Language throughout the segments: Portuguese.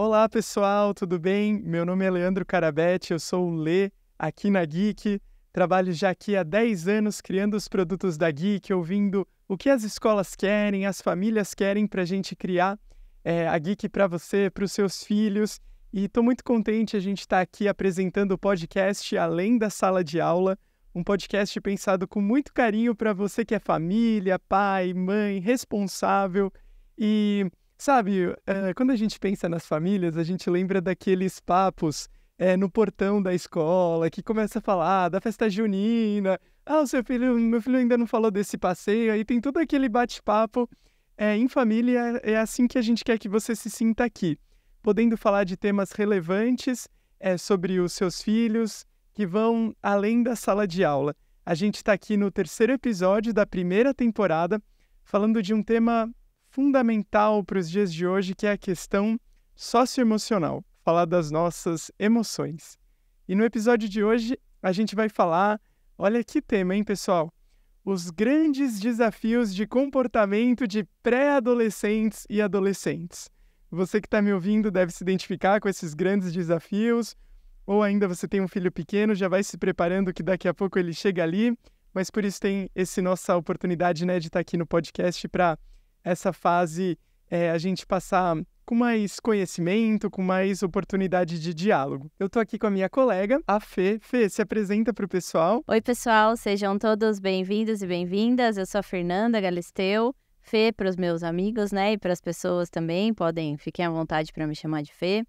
Olá pessoal, tudo bem? Meu nome é Leandro Carabetti, eu sou o Lê aqui na Geek. Trabalho já aqui há 10 anos criando os produtos da Geek, ouvindo o que as escolas querem, as famílias querem para a gente criar é, a Geek para você, para os seus filhos. E estou muito contente a gente estar tá aqui apresentando o podcast Além da Sala de Aula, um podcast pensado com muito carinho para você que é família, pai, mãe, responsável e Sabe, é, quando a gente pensa nas famílias, a gente lembra daqueles papos é, no portão da escola, que começa a falar da festa junina, ah, o seu filho, meu filho ainda não falou desse passeio, aí tem todo aquele bate-papo. É, em família, é assim que a gente quer que você se sinta aqui, podendo falar de temas relevantes é, sobre os seus filhos, que vão além da sala de aula. A gente está aqui no terceiro episódio da primeira temporada, falando de um tema fundamental para os dias de hoje, que é a questão socioemocional, falar das nossas emoções. E no episódio de hoje a gente vai falar, olha que tema, hein, pessoal? Os grandes desafios de comportamento de pré-adolescentes e adolescentes. Você que está me ouvindo deve se identificar com esses grandes desafios, ou ainda você tem um filho pequeno, já vai se preparando que daqui a pouco ele chega ali, mas por isso tem essa nossa oportunidade né, de estar tá aqui no podcast para essa fase é, a gente passar com mais conhecimento, com mais oportunidade de diálogo. Eu tô aqui com a minha colega, a Fê. Fê, se apresenta para o pessoal. Oi, pessoal, sejam todos bem-vindos e bem-vindas. Eu sou a Fernanda Galisteu. Fê para os meus amigos, né? E para as pessoas também, podem fiquem à vontade para me chamar de Fê.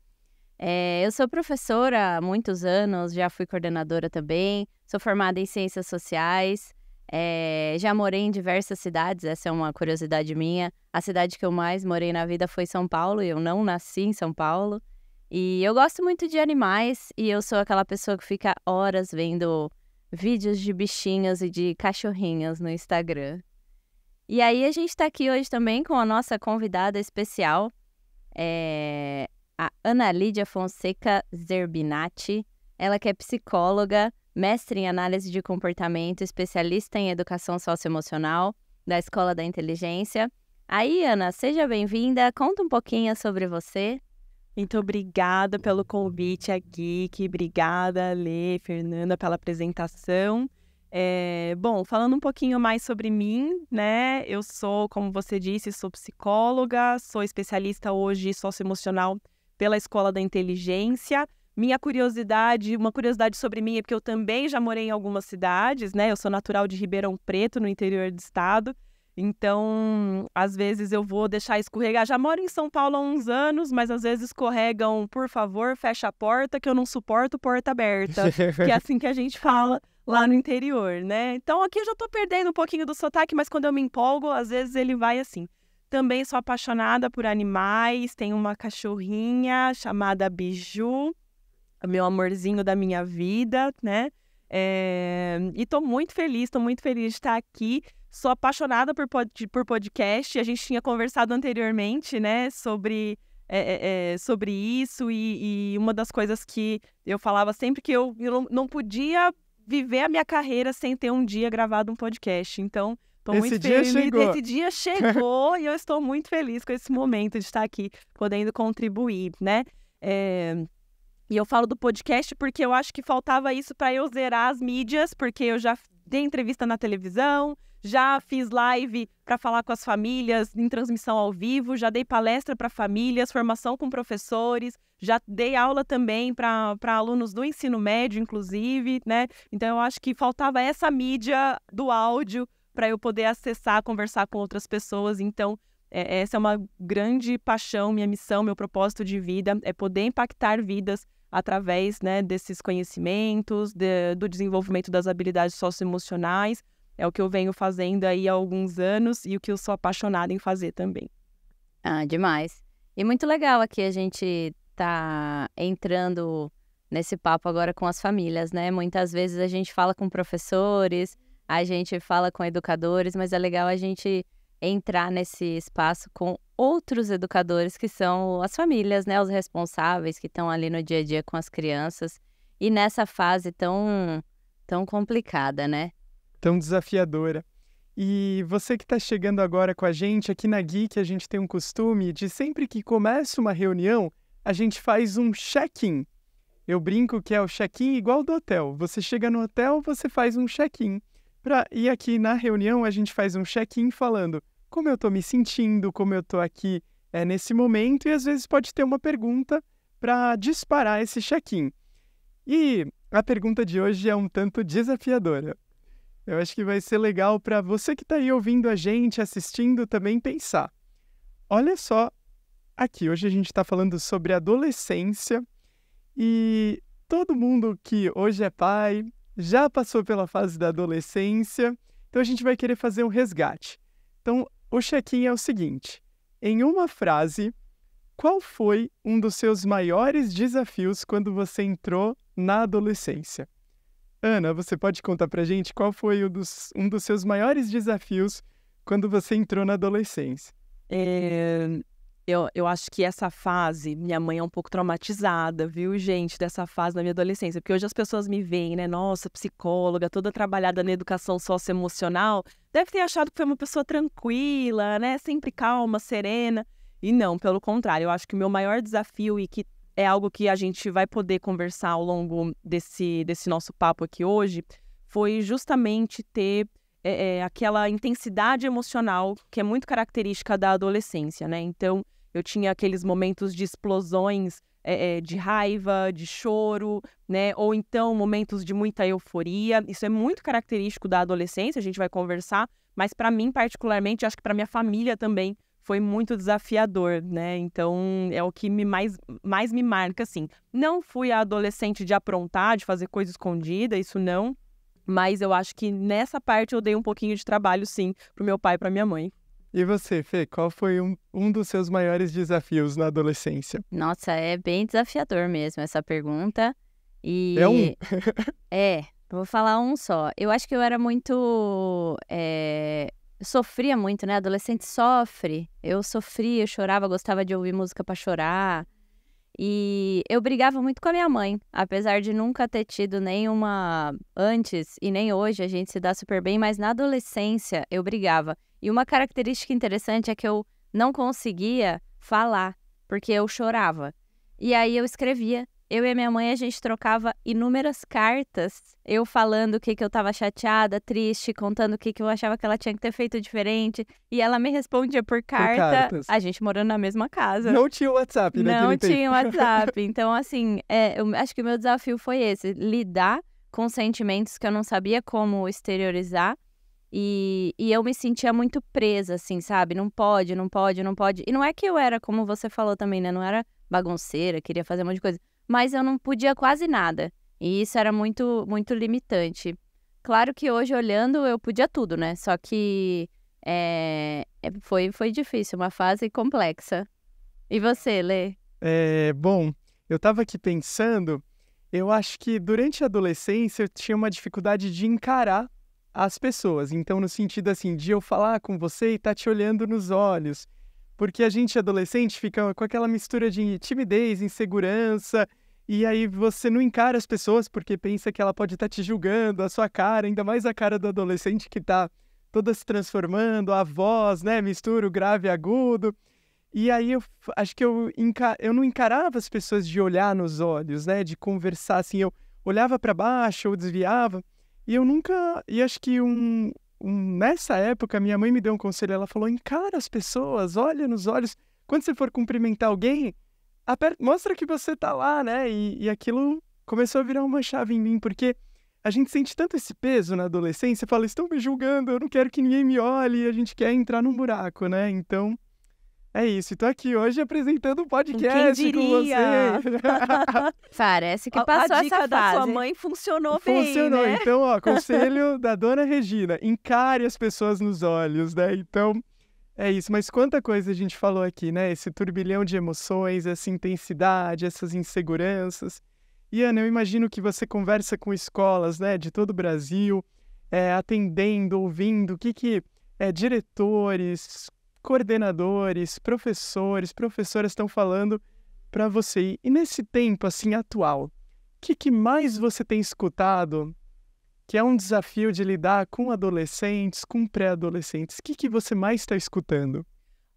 É, eu sou professora há muitos anos, já fui coordenadora também, sou formada em Ciências Sociais, é, já morei em diversas cidades, essa é uma curiosidade minha. A cidade que eu mais morei na vida foi São Paulo, e eu não nasci em São Paulo. E eu gosto muito de animais, e eu sou aquela pessoa que fica horas vendo vídeos de bichinhos e de cachorrinhos no Instagram. E aí a gente está aqui hoje também com a nossa convidada especial, é, a Ana Lídia Fonseca Zerbinati. Ela que é psicóloga, mestre em análise de comportamento, especialista em educação socioemocional da Escola da Inteligência. Aí, Ana, seja bem-vinda. Conta um pouquinho sobre você. Muito obrigada pelo convite aqui, que obrigada, Lê, Fernanda, pela apresentação. É, bom, falando um pouquinho mais sobre mim, né? Eu sou, como você disse, sou psicóloga, sou especialista hoje socioemocional pela Escola da Inteligência. Minha curiosidade, uma curiosidade sobre mim é porque eu também já morei em algumas cidades, né? Eu sou natural de Ribeirão Preto, no interior do estado. Então, às vezes eu vou deixar escorregar. Já moro em São Paulo há uns anos, mas às vezes escorregam, por favor, fecha a porta, que eu não suporto porta aberta. que é assim que a gente fala lá no interior, né? Então aqui eu já tô perdendo um pouquinho do sotaque, mas quando eu me empolgo, às vezes ele vai assim. Também sou apaixonada por animais, tenho uma cachorrinha chamada Biju meu amorzinho da minha vida, né? É... E tô muito feliz, tô muito feliz de estar aqui. Sou apaixonada por, pod... por podcast. A gente tinha conversado anteriormente, né, sobre, é, é, sobre isso. E, e, uma das coisas que eu falava sempre que eu, eu não podia viver a minha carreira sem ter um dia gravado um podcast. Então, Tô esse muito feliz. Dia chegou. Esse dia chegou e eu estou muito feliz com esse momento de estar aqui podendo contribuir, né? É... E eu falo do podcast porque eu acho que faltava isso para eu zerar as mídias, porque eu já dei entrevista na televisão, já fiz live para falar com as famílias em transmissão ao vivo, já dei palestra para famílias, formação com professores, já dei aula também para alunos do ensino médio, inclusive, né? Então eu acho que faltava essa mídia do áudio para eu poder acessar, conversar com outras pessoas. Então é, essa é uma grande paixão, minha missão, meu propósito de vida é poder impactar vidas através né, desses conhecimentos, de, do desenvolvimento das habilidades socioemocionais. É o que eu venho fazendo aí há alguns anos e o que eu sou apaixonada em fazer também. Ah, demais. E muito legal aqui a gente tá entrando nesse papo agora com as famílias, né? Muitas vezes a gente fala com professores, a gente fala com educadores, mas é legal a gente entrar nesse espaço com outros educadores que são as famílias, né, os responsáveis que estão ali no dia a dia com as crianças e nessa fase tão tão complicada, né? Tão desafiadora. E você que está chegando agora com a gente aqui na Geek, a gente tem um costume de sempre que começa uma reunião, a gente faz um check-in. Eu brinco que é o check-in igual do hotel. Você chega no hotel, você faz um check-in. Pra... E aqui na reunião a gente faz um check-in falando: como eu estou me sentindo, como eu estou aqui é, nesse momento, e às vezes pode ter uma pergunta para disparar esse check-in. E a pergunta de hoje é um tanto desafiadora. Eu acho que vai ser legal para você que está aí ouvindo a gente, assistindo, também pensar. Olha só, aqui hoje a gente está falando sobre adolescência e todo mundo que hoje é pai já passou pela fase da adolescência, então a gente vai querer fazer um resgate. Então, o check-in é o seguinte: em uma frase, qual foi um dos seus maiores desafios quando você entrou na adolescência? Ana, você pode contar pra gente qual foi um dos, um dos seus maiores desafios quando você entrou na adolescência? É, eu, eu acho que essa fase, minha mãe é um pouco traumatizada, viu, gente, dessa fase da minha adolescência. Porque hoje as pessoas me veem, né? Nossa, psicóloga, toda trabalhada na educação socioemocional. Deve ter achado que foi uma pessoa tranquila, né? Sempre calma, serena. E não, pelo contrário. Eu acho que o meu maior desafio e que é algo que a gente vai poder conversar ao longo desse, desse nosso papo aqui hoje foi justamente ter é, é, aquela intensidade emocional que é muito característica da adolescência, né? Então, eu tinha aqueles momentos de explosões é, de raiva, de choro, né? Ou então momentos de muita euforia. Isso é muito característico da adolescência, a gente vai conversar, mas para mim, particularmente, acho que para minha família também foi muito desafiador, né? Então é o que me mais, mais me marca, assim. Não fui a adolescente de aprontar, de fazer coisa escondida, isso não. Mas eu acho que nessa parte eu dei um pouquinho de trabalho, sim, pro meu pai e pra minha mãe. E você, Fê, qual foi um, um dos seus maiores desafios na adolescência? Nossa, é bem desafiador mesmo essa pergunta. E... É um? é, vou falar um só. Eu acho que eu era muito. É... Sofria muito, né? Adolescente sofre. Eu sofria, eu chorava, gostava de ouvir música para chorar. E eu brigava muito com a minha mãe, apesar de nunca ter tido nenhuma antes e nem hoje a gente se dá super bem, mas na adolescência eu brigava. E uma característica interessante é que eu não conseguia falar, porque eu chorava. E aí eu escrevia. Eu e minha mãe, a gente trocava inúmeras cartas, eu falando o que, que eu estava chateada, triste, contando o que, que eu achava que ela tinha que ter feito diferente. E ela me respondia por carta, por a gente morando na mesma casa. Não tinha WhatsApp, né? Não tinha tempo. WhatsApp. Então, assim, é, eu acho que o meu desafio foi esse: lidar com sentimentos que eu não sabia como exteriorizar e, e eu me sentia muito presa, assim, sabe? Não pode, não pode, não pode. E não é que eu era, como você falou também, né? Não era bagunceira, queria fazer um monte de coisa. Mas eu não podia quase nada. E isso era muito, muito limitante. Claro que hoje, olhando, eu podia tudo, né? Só que eh, é, foi, foi difícil, uma fase complexa. E você, Lê? É, bom, eu estava aqui pensando, eu acho que durante a adolescência eu tinha uma dificuldade de encarar as pessoas. Então, no sentido assim, de eu falar com você e estar tá te olhando nos olhos. Porque a gente adolescente fica com aquela mistura de timidez, insegurança, e aí você não encara as pessoas porque pensa que ela pode estar tá te julgando, a sua cara, ainda mais a cara do adolescente que está toda se transformando, a voz, né? Mistura o grave e agudo. E aí eu acho que eu, eu não encarava as pessoas de olhar nos olhos, né? De conversar assim, eu olhava para baixo, eu desviava. E eu nunca. E acho que um, um, nessa época, minha mãe me deu um conselho. Ela falou: encara as pessoas, olha nos olhos. Quando você for cumprimentar alguém, aperta, mostra que você tá lá, né? E, e aquilo começou a virar uma chave em mim, porque a gente sente tanto esse peso na adolescência, fala, estão me julgando, eu não quero que ninguém me olhe, a gente quer entrar num buraco, né? Então, é isso, estou aqui hoje apresentando um podcast Quem diria? com você. Parece que passou a, a dica essa fase. da sua mãe funcionou bem, Funcionou, né? então, ó, conselho da dona Regina, encare as pessoas nos olhos, né? Então, é isso, mas quanta coisa a gente falou aqui, né? Esse turbilhão de emoções, essa intensidade, essas inseguranças. E Ana, eu imagino que você conversa com escolas, né, de todo o Brasil, é, atendendo, ouvindo, o que que é, diretores, coordenadores, professores, professoras estão falando para você. E nesse tempo assim atual, o que, que, mais você tem escutado que é um desafio de lidar com adolescentes, com pré-adolescentes? O que, que você mais está escutando?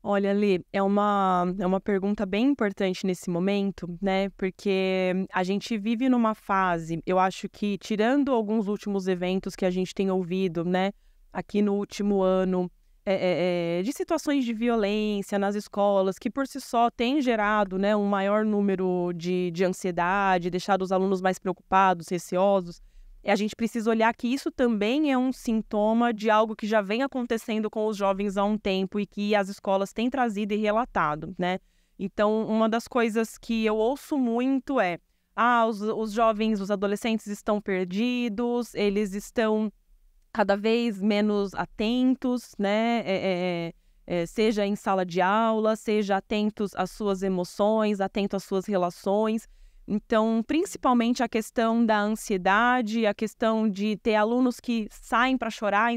Olha, Lê, é uma, é uma pergunta bem importante nesse momento, né? Porque a gente vive numa fase, eu acho que, tirando alguns últimos eventos que a gente tem ouvido, né? Aqui no último ano, é, é, de situações de violência nas escolas, que por si só tem gerado né, um maior número de, de ansiedade, deixado os alunos mais preocupados, receosos. E a gente precisa olhar que isso também é um sintoma de algo que já vem acontecendo com os jovens há um tempo e que as escolas têm trazido e relatado, né? Então, uma das coisas que eu ouço muito é: ah, os, os jovens, os adolescentes estão perdidos, eles estão cada vez menos atentos, né? É é, é, é, seja em sala de aula, seja atentos às suas emoções, atento às suas relações. Então, principalmente a questão da ansiedade, a questão de ter alunos que saem para chorar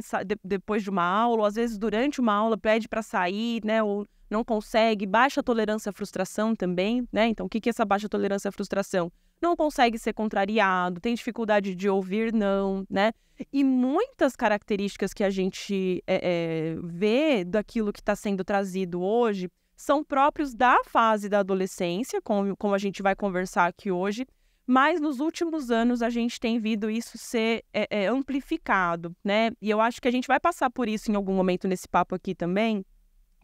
depois de uma aula, ou às vezes durante uma aula pede para sair, né? Ou não consegue, baixa tolerância à frustração também, né? Então, o que é essa baixa tolerância à frustração? não consegue ser contrariado, tem dificuldade de ouvir não, né? E muitas características que a gente é, é, vê daquilo que está sendo trazido hoje são próprios da fase da adolescência, como, como a gente vai conversar aqui hoje, mas nos últimos anos a gente tem visto isso ser é, é, amplificado, né? E eu acho que a gente vai passar por isso em algum momento nesse papo aqui também,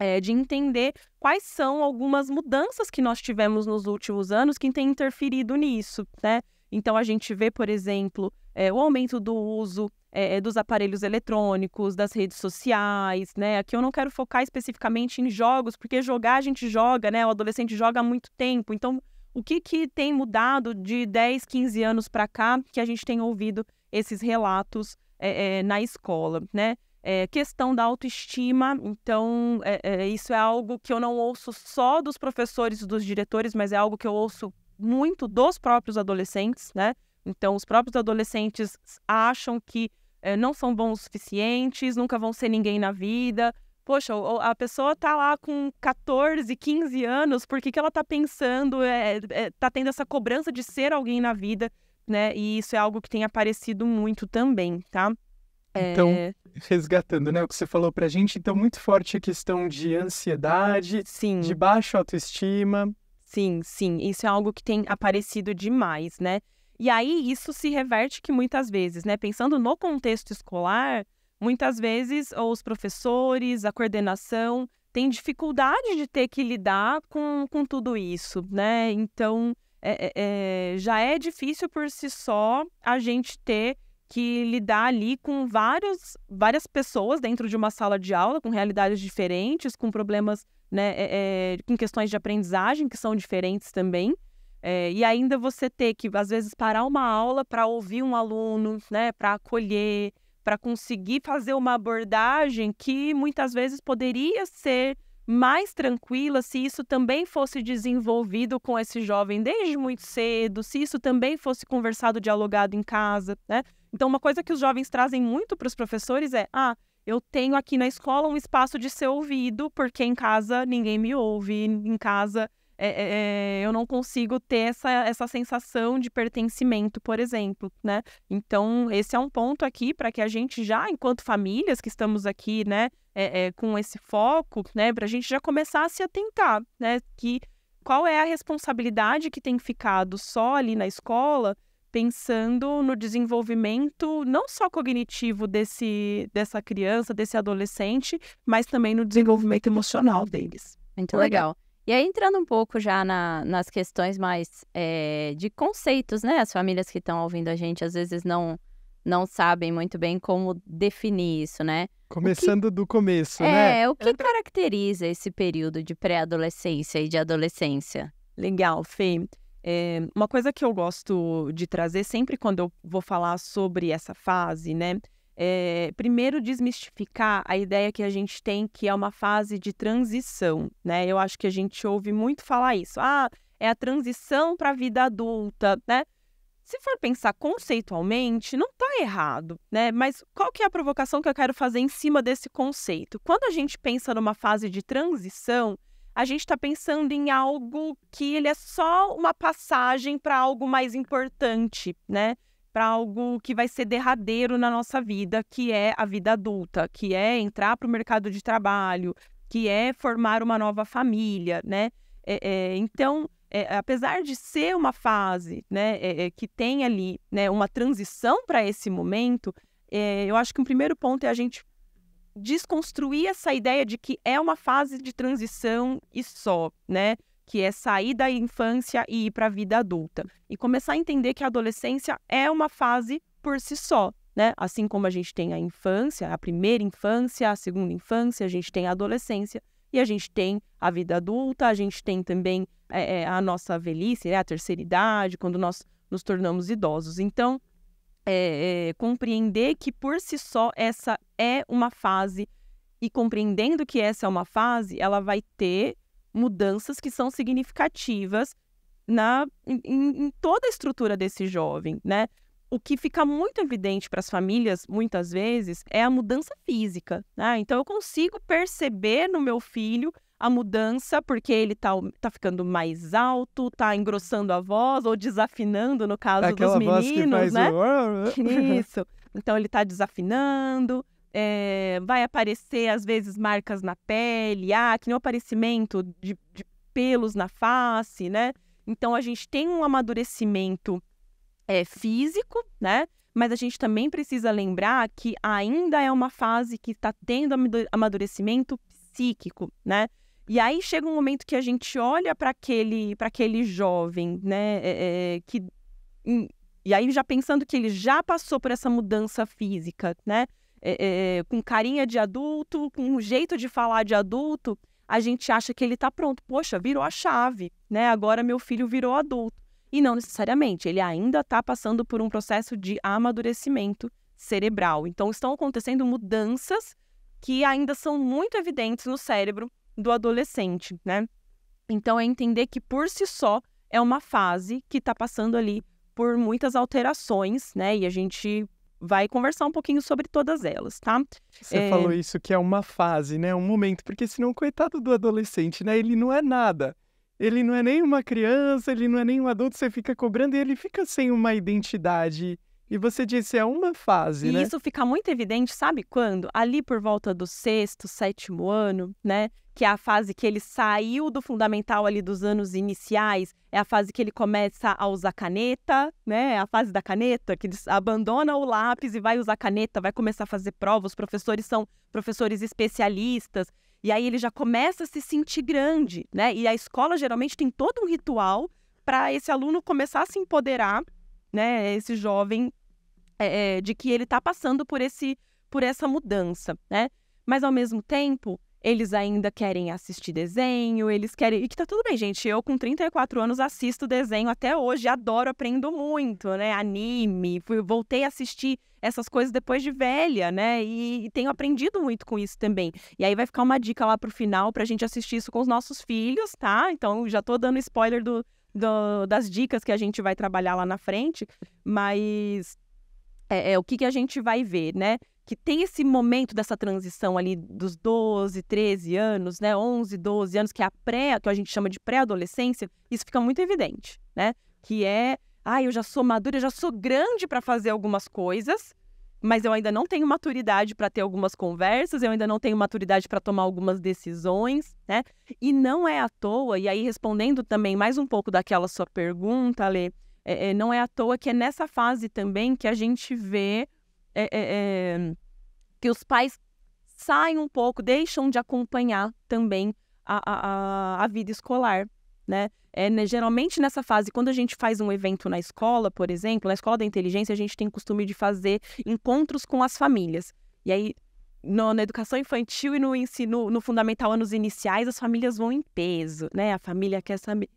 é, de entender quais são algumas mudanças que nós tivemos nos últimos anos que têm interferido nisso, né? Então a gente vê, por exemplo, é, o aumento do uso é, é, dos aparelhos eletrônicos, das redes sociais, né? Aqui eu não quero focar especificamente em jogos, porque jogar a gente joga, né? O adolescente joga há muito tempo. Então, o que, que tem mudado de 10, 15 anos para cá que a gente tem ouvido esses relatos é, é na escola, né? É, questão da autoestima, então é, é, isso é algo que eu não ouço só dos professores e dos diretores, mas é algo que eu ouço muito dos próprios adolescentes, né? Então, os próprios adolescentes acham que é, não são bons o suficientes, nunca vão ser ninguém na vida. Poxa, a pessoa tá lá com 14, 15 anos, por que, que ela tá pensando, é, é, tá tendo essa cobrança de ser alguém na vida, né? E isso é algo que tem aparecido muito também, tá? Então, é. resgatando né, o que você falou pra gente, então muito forte a questão de ansiedade, sim. de baixa autoestima. Sim, sim. Isso é algo que tem aparecido demais, né? E aí isso se reverte que muitas vezes, né? Pensando no contexto escolar, muitas vezes os professores, a coordenação tem dificuldade de ter que lidar com, com tudo isso, né? Então é, é, é já é difícil por si só a gente ter que lidar ali com vários, várias pessoas dentro de uma sala de aula, com realidades diferentes, com problemas, né, é, é, com questões de aprendizagem que são diferentes também. É, e ainda você ter que, às vezes, parar uma aula para ouvir um aluno, né, para acolher, para conseguir fazer uma abordagem que muitas vezes poderia ser mais tranquila se isso também fosse desenvolvido com esse jovem desde muito cedo, se isso também fosse conversado, dialogado em casa, né? Então, uma coisa que os jovens trazem muito para os professores é: ah, eu tenho aqui na escola um espaço de ser ouvido, porque em casa ninguém me ouve, em casa é, é, é eu não consigo ter essa, essa sensação de pertencimento, por exemplo, né? Então, esse é um ponto aqui para que a gente já, enquanto famílias que estamos aqui, né, é, é com esse foco, né, para a gente já começar a se atentar, né, que qual é a responsabilidade que tem ficado só ali na escola pensando no desenvolvimento não só cognitivo desse, dessa criança, desse adolescente, mas também no desenvolvimento emocional deles. Muito legal. E aí, entrando um pouco já na, nas questões mais é, de conceitos, né? As famílias que estão ouvindo a gente às vezes não, não sabem muito bem como definir isso, né? Começando que... do começo, é, né? É, o que caracteriza esse período de pré-adolescência e de adolescência? Legal, Fê. É, uma coisa que eu gosto de trazer sempre quando eu vou falar sobre essa fase, né? É, primeiro desmistificar a ideia que a gente tem que é uma fase de transição, né? Eu acho que a gente ouve muito falar isso. Ah, é a transição para a vida adulta, né? Se for pensar conceitualmente, não está errado, né? Mas qual que é a provocação que eu quero fazer em cima desse conceito? Quando a gente pensa numa fase de transição, a gente está pensando em algo que ele é só uma passagem para algo mais importante, né? Para algo que vai ser derradeiro na nossa vida, que é a vida adulta, que é entrar para o mercado de trabalho, que é formar uma nova família, né? É, é, então, é, apesar de ser uma fase, né, é, é, que tem ali, né, uma transição para esse momento, é, eu acho que o um primeiro ponto é a gente desconstruir essa ideia de que é uma fase de transição e só, né? Que é sair da infância e ir para a vida adulta. E começar a entender que a adolescência é uma fase por si só, né? Assim como a gente tem a infância, a primeira infância, a segunda infância, a gente tem a adolescência e a gente tem a vida adulta, a gente tem também é, é a nossa velhice, né? a terceira idade, quando nós nos tornamos idosos. Então, é, é, compreender que por si só essa é uma fase e compreendendo que essa é uma fase, ela vai ter mudanças que são significativas na em, em toda a estrutura desse jovem, né? O que fica muito evidente para as famílias muitas vezes é a mudança física, né? Então eu consigo perceber no meu filho a mudança, porque ele tá, tá ficando mais alto, tá engrossando a voz, ou desafinando, no caso Aquela dos meninos, né? O... Isso. Então ele tá desafinando. É, vai aparecer, às vezes, marcas na pele, ah, que nem o aparecimento de, de pelos na face, né? Então a gente tem um amadurecimento é, físico, né? Mas a gente também precisa lembrar que ainda é uma fase que está tendo amadurecimento psíquico, né? E aí chega um momento que a gente olha para aquele, aquele jovem, né? É, é, que, e aí já pensando que ele já passou por essa mudança física, né? É, é, é, com carinha de adulto, com um jeito de falar de adulto, a gente acha que ele está pronto. Poxa, virou a chave, né? Agora meu filho virou adulto. E não necessariamente, ele ainda está passando por um processo de amadurecimento cerebral. Então, estão acontecendo mudanças que ainda são muito evidentes no cérebro do adolescente, né? Então é entender que por si só é uma fase que está passando ali por muitas alterações, né? E a gente vai conversar um pouquinho sobre todas elas, tá? Você é... falou isso que é uma fase, né? Um momento, porque senão coitado do adolescente, né? Ele não é nada. Ele não é nem uma criança, ele não é nem um adulto, você fica cobrando e ele fica sem uma identidade e você disse, é uma fase, e né? E isso fica muito evidente, sabe quando? Ali por volta do sexto, sétimo ano, né? Que é a fase que ele saiu do fundamental ali dos anos iniciais, é a fase que ele começa a usar caneta, né? É a fase da caneta, que ele abandona o lápis e vai usar caneta, vai começar a fazer prova. Os professores são professores especialistas. E aí ele já começa a se sentir grande, né? E a escola geralmente tem todo um ritual para esse aluno começar a se empoderar né, esse jovem é, é, de que ele está passando por esse por essa mudança, né? Mas ao mesmo tempo, eles ainda querem assistir desenho, eles querem. E que tá tudo bem, gente. Eu, com 34 anos, assisto desenho até hoje, adoro, aprendo muito, né? Anime, fui, voltei a assistir essas coisas depois de velha, né? E, e, tenho aprendido muito com isso também. E aí vai ficar uma dica lá pro final pra gente assistir isso com os nossos filhos, tá? Então já tô dando spoiler do, do das dicas que a gente vai trabalhar lá na frente, mas é, é, o que, que a gente vai ver, né? Que tem esse momento dessa transição ali dos 12, 13 anos, né? 11, 12 anos, que é a pré, que a gente chama de pré-adolescência, isso fica muito evidente, né? Que é, ah, eu já sou madura, eu já sou grande para fazer algumas coisas, mas eu ainda não tenho maturidade para ter algumas conversas, eu ainda não tenho maturidade para tomar algumas decisões, né? E não é à toa, e aí respondendo também mais um pouco daquela sua pergunta, Lê, é, é, não é à toa que é nessa fase também que a gente vê é, é, que os pais saem um pouco, deixam de acompanhar também a, a, a vida escolar, né? É, né, Geralmente nessa fase, quando a gente faz um evento na escola, por exemplo, na escola da inteligência, a gente tem o costume de fazer encontros com as famílias. E aí, no, na educação infantil e no ensino, no fundamental, anos iniciais, as famílias vão em peso, né? A família quer saber.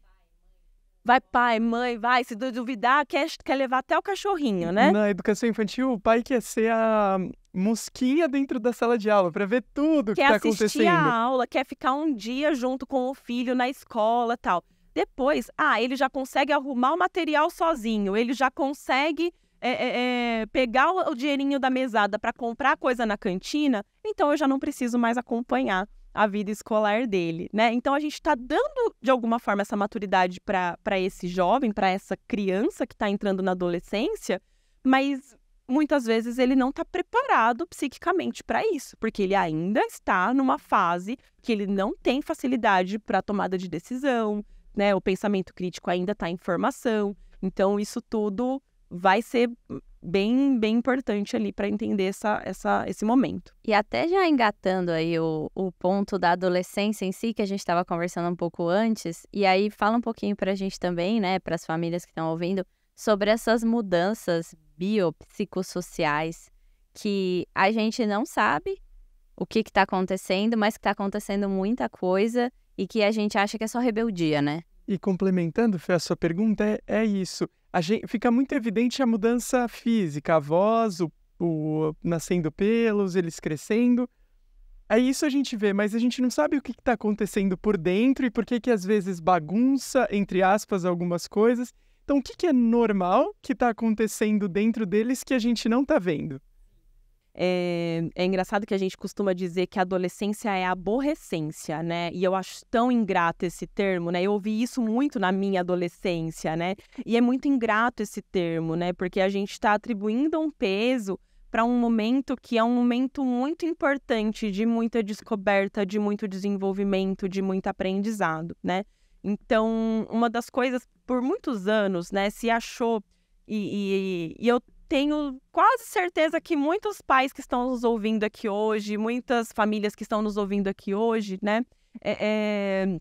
Vai pai, mãe, vai, se duvidar, quer, quer levar até o cachorrinho, né? Na educação infantil, o pai quer ser a mosquinha dentro da sala de aula para ver tudo o que está acontecendo. Quer tá assistir a aula, quer ficar um dia junto com o filho na escola tal. Depois, ah, ele já consegue arrumar o material sozinho, ele já consegue é, é, é pegar o dinheirinho da mesada para comprar coisa na cantina, então eu já não preciso mais acompanhar a vida escolar dele, né? Então a gente está dando de alguma forma essa maturidade para esse jovem, para essa criança que está entrando na adolescência, mas muitas vezes ele não está preparado psiquicamente para isso, porque ele ainda está numa fase que ele não tem facilidade para tomada de decisão, né? O pensamento crítico ainda está em formação, então isso tudo vai ser bem bem importante ali para entender essa, essa, esse momento. E até já engatando aí o, o ponto da adolescência em si, que a gente estava conversando um pouco antes, e aí fala um pouquinho para a gente também, né, para as famílias que estão ouvindo, sobre essas mudanças biopsicossociais que a gente não sabe o que está acontecendo, mas que está acontecendo muita coisa e que a gente acha que é só rebeldia, né? E complementando, Fê, a sua pergunta é, é isso gente, fica muito evidente a mudança física, a voz, o, o nascendo pelos, eles crescendo. É isso a gente vê, mas a gente não sabe o que está acontecendo por dentro e por que que às vezes bagunça, entre aspas, algumas coisas. Então, o que, que é normal que está acontecendo dentro deles que a gente não está vendo? É, é, engraçado que a gente costuma dizer que adolescência é aborrecência, né? E eu acho tão ingrato esse termo, né? Eu ouvi isso muito na minha adolescência, né? E é muito ingrato esse termo, né? Porque a gente está atribuindo um peso para um momento que é um momento muito importante de muita descoberta, de muito desenvolvimento, de muito aprendizado, né? Então, uma das coisas por muitos anos, né, se achou e, e, e eu tenho quase certeza que muitos pais que estão nos ouvindo aqui hoje, muitas famílias que estão nos ouvindo aqui hoje, né? É, é,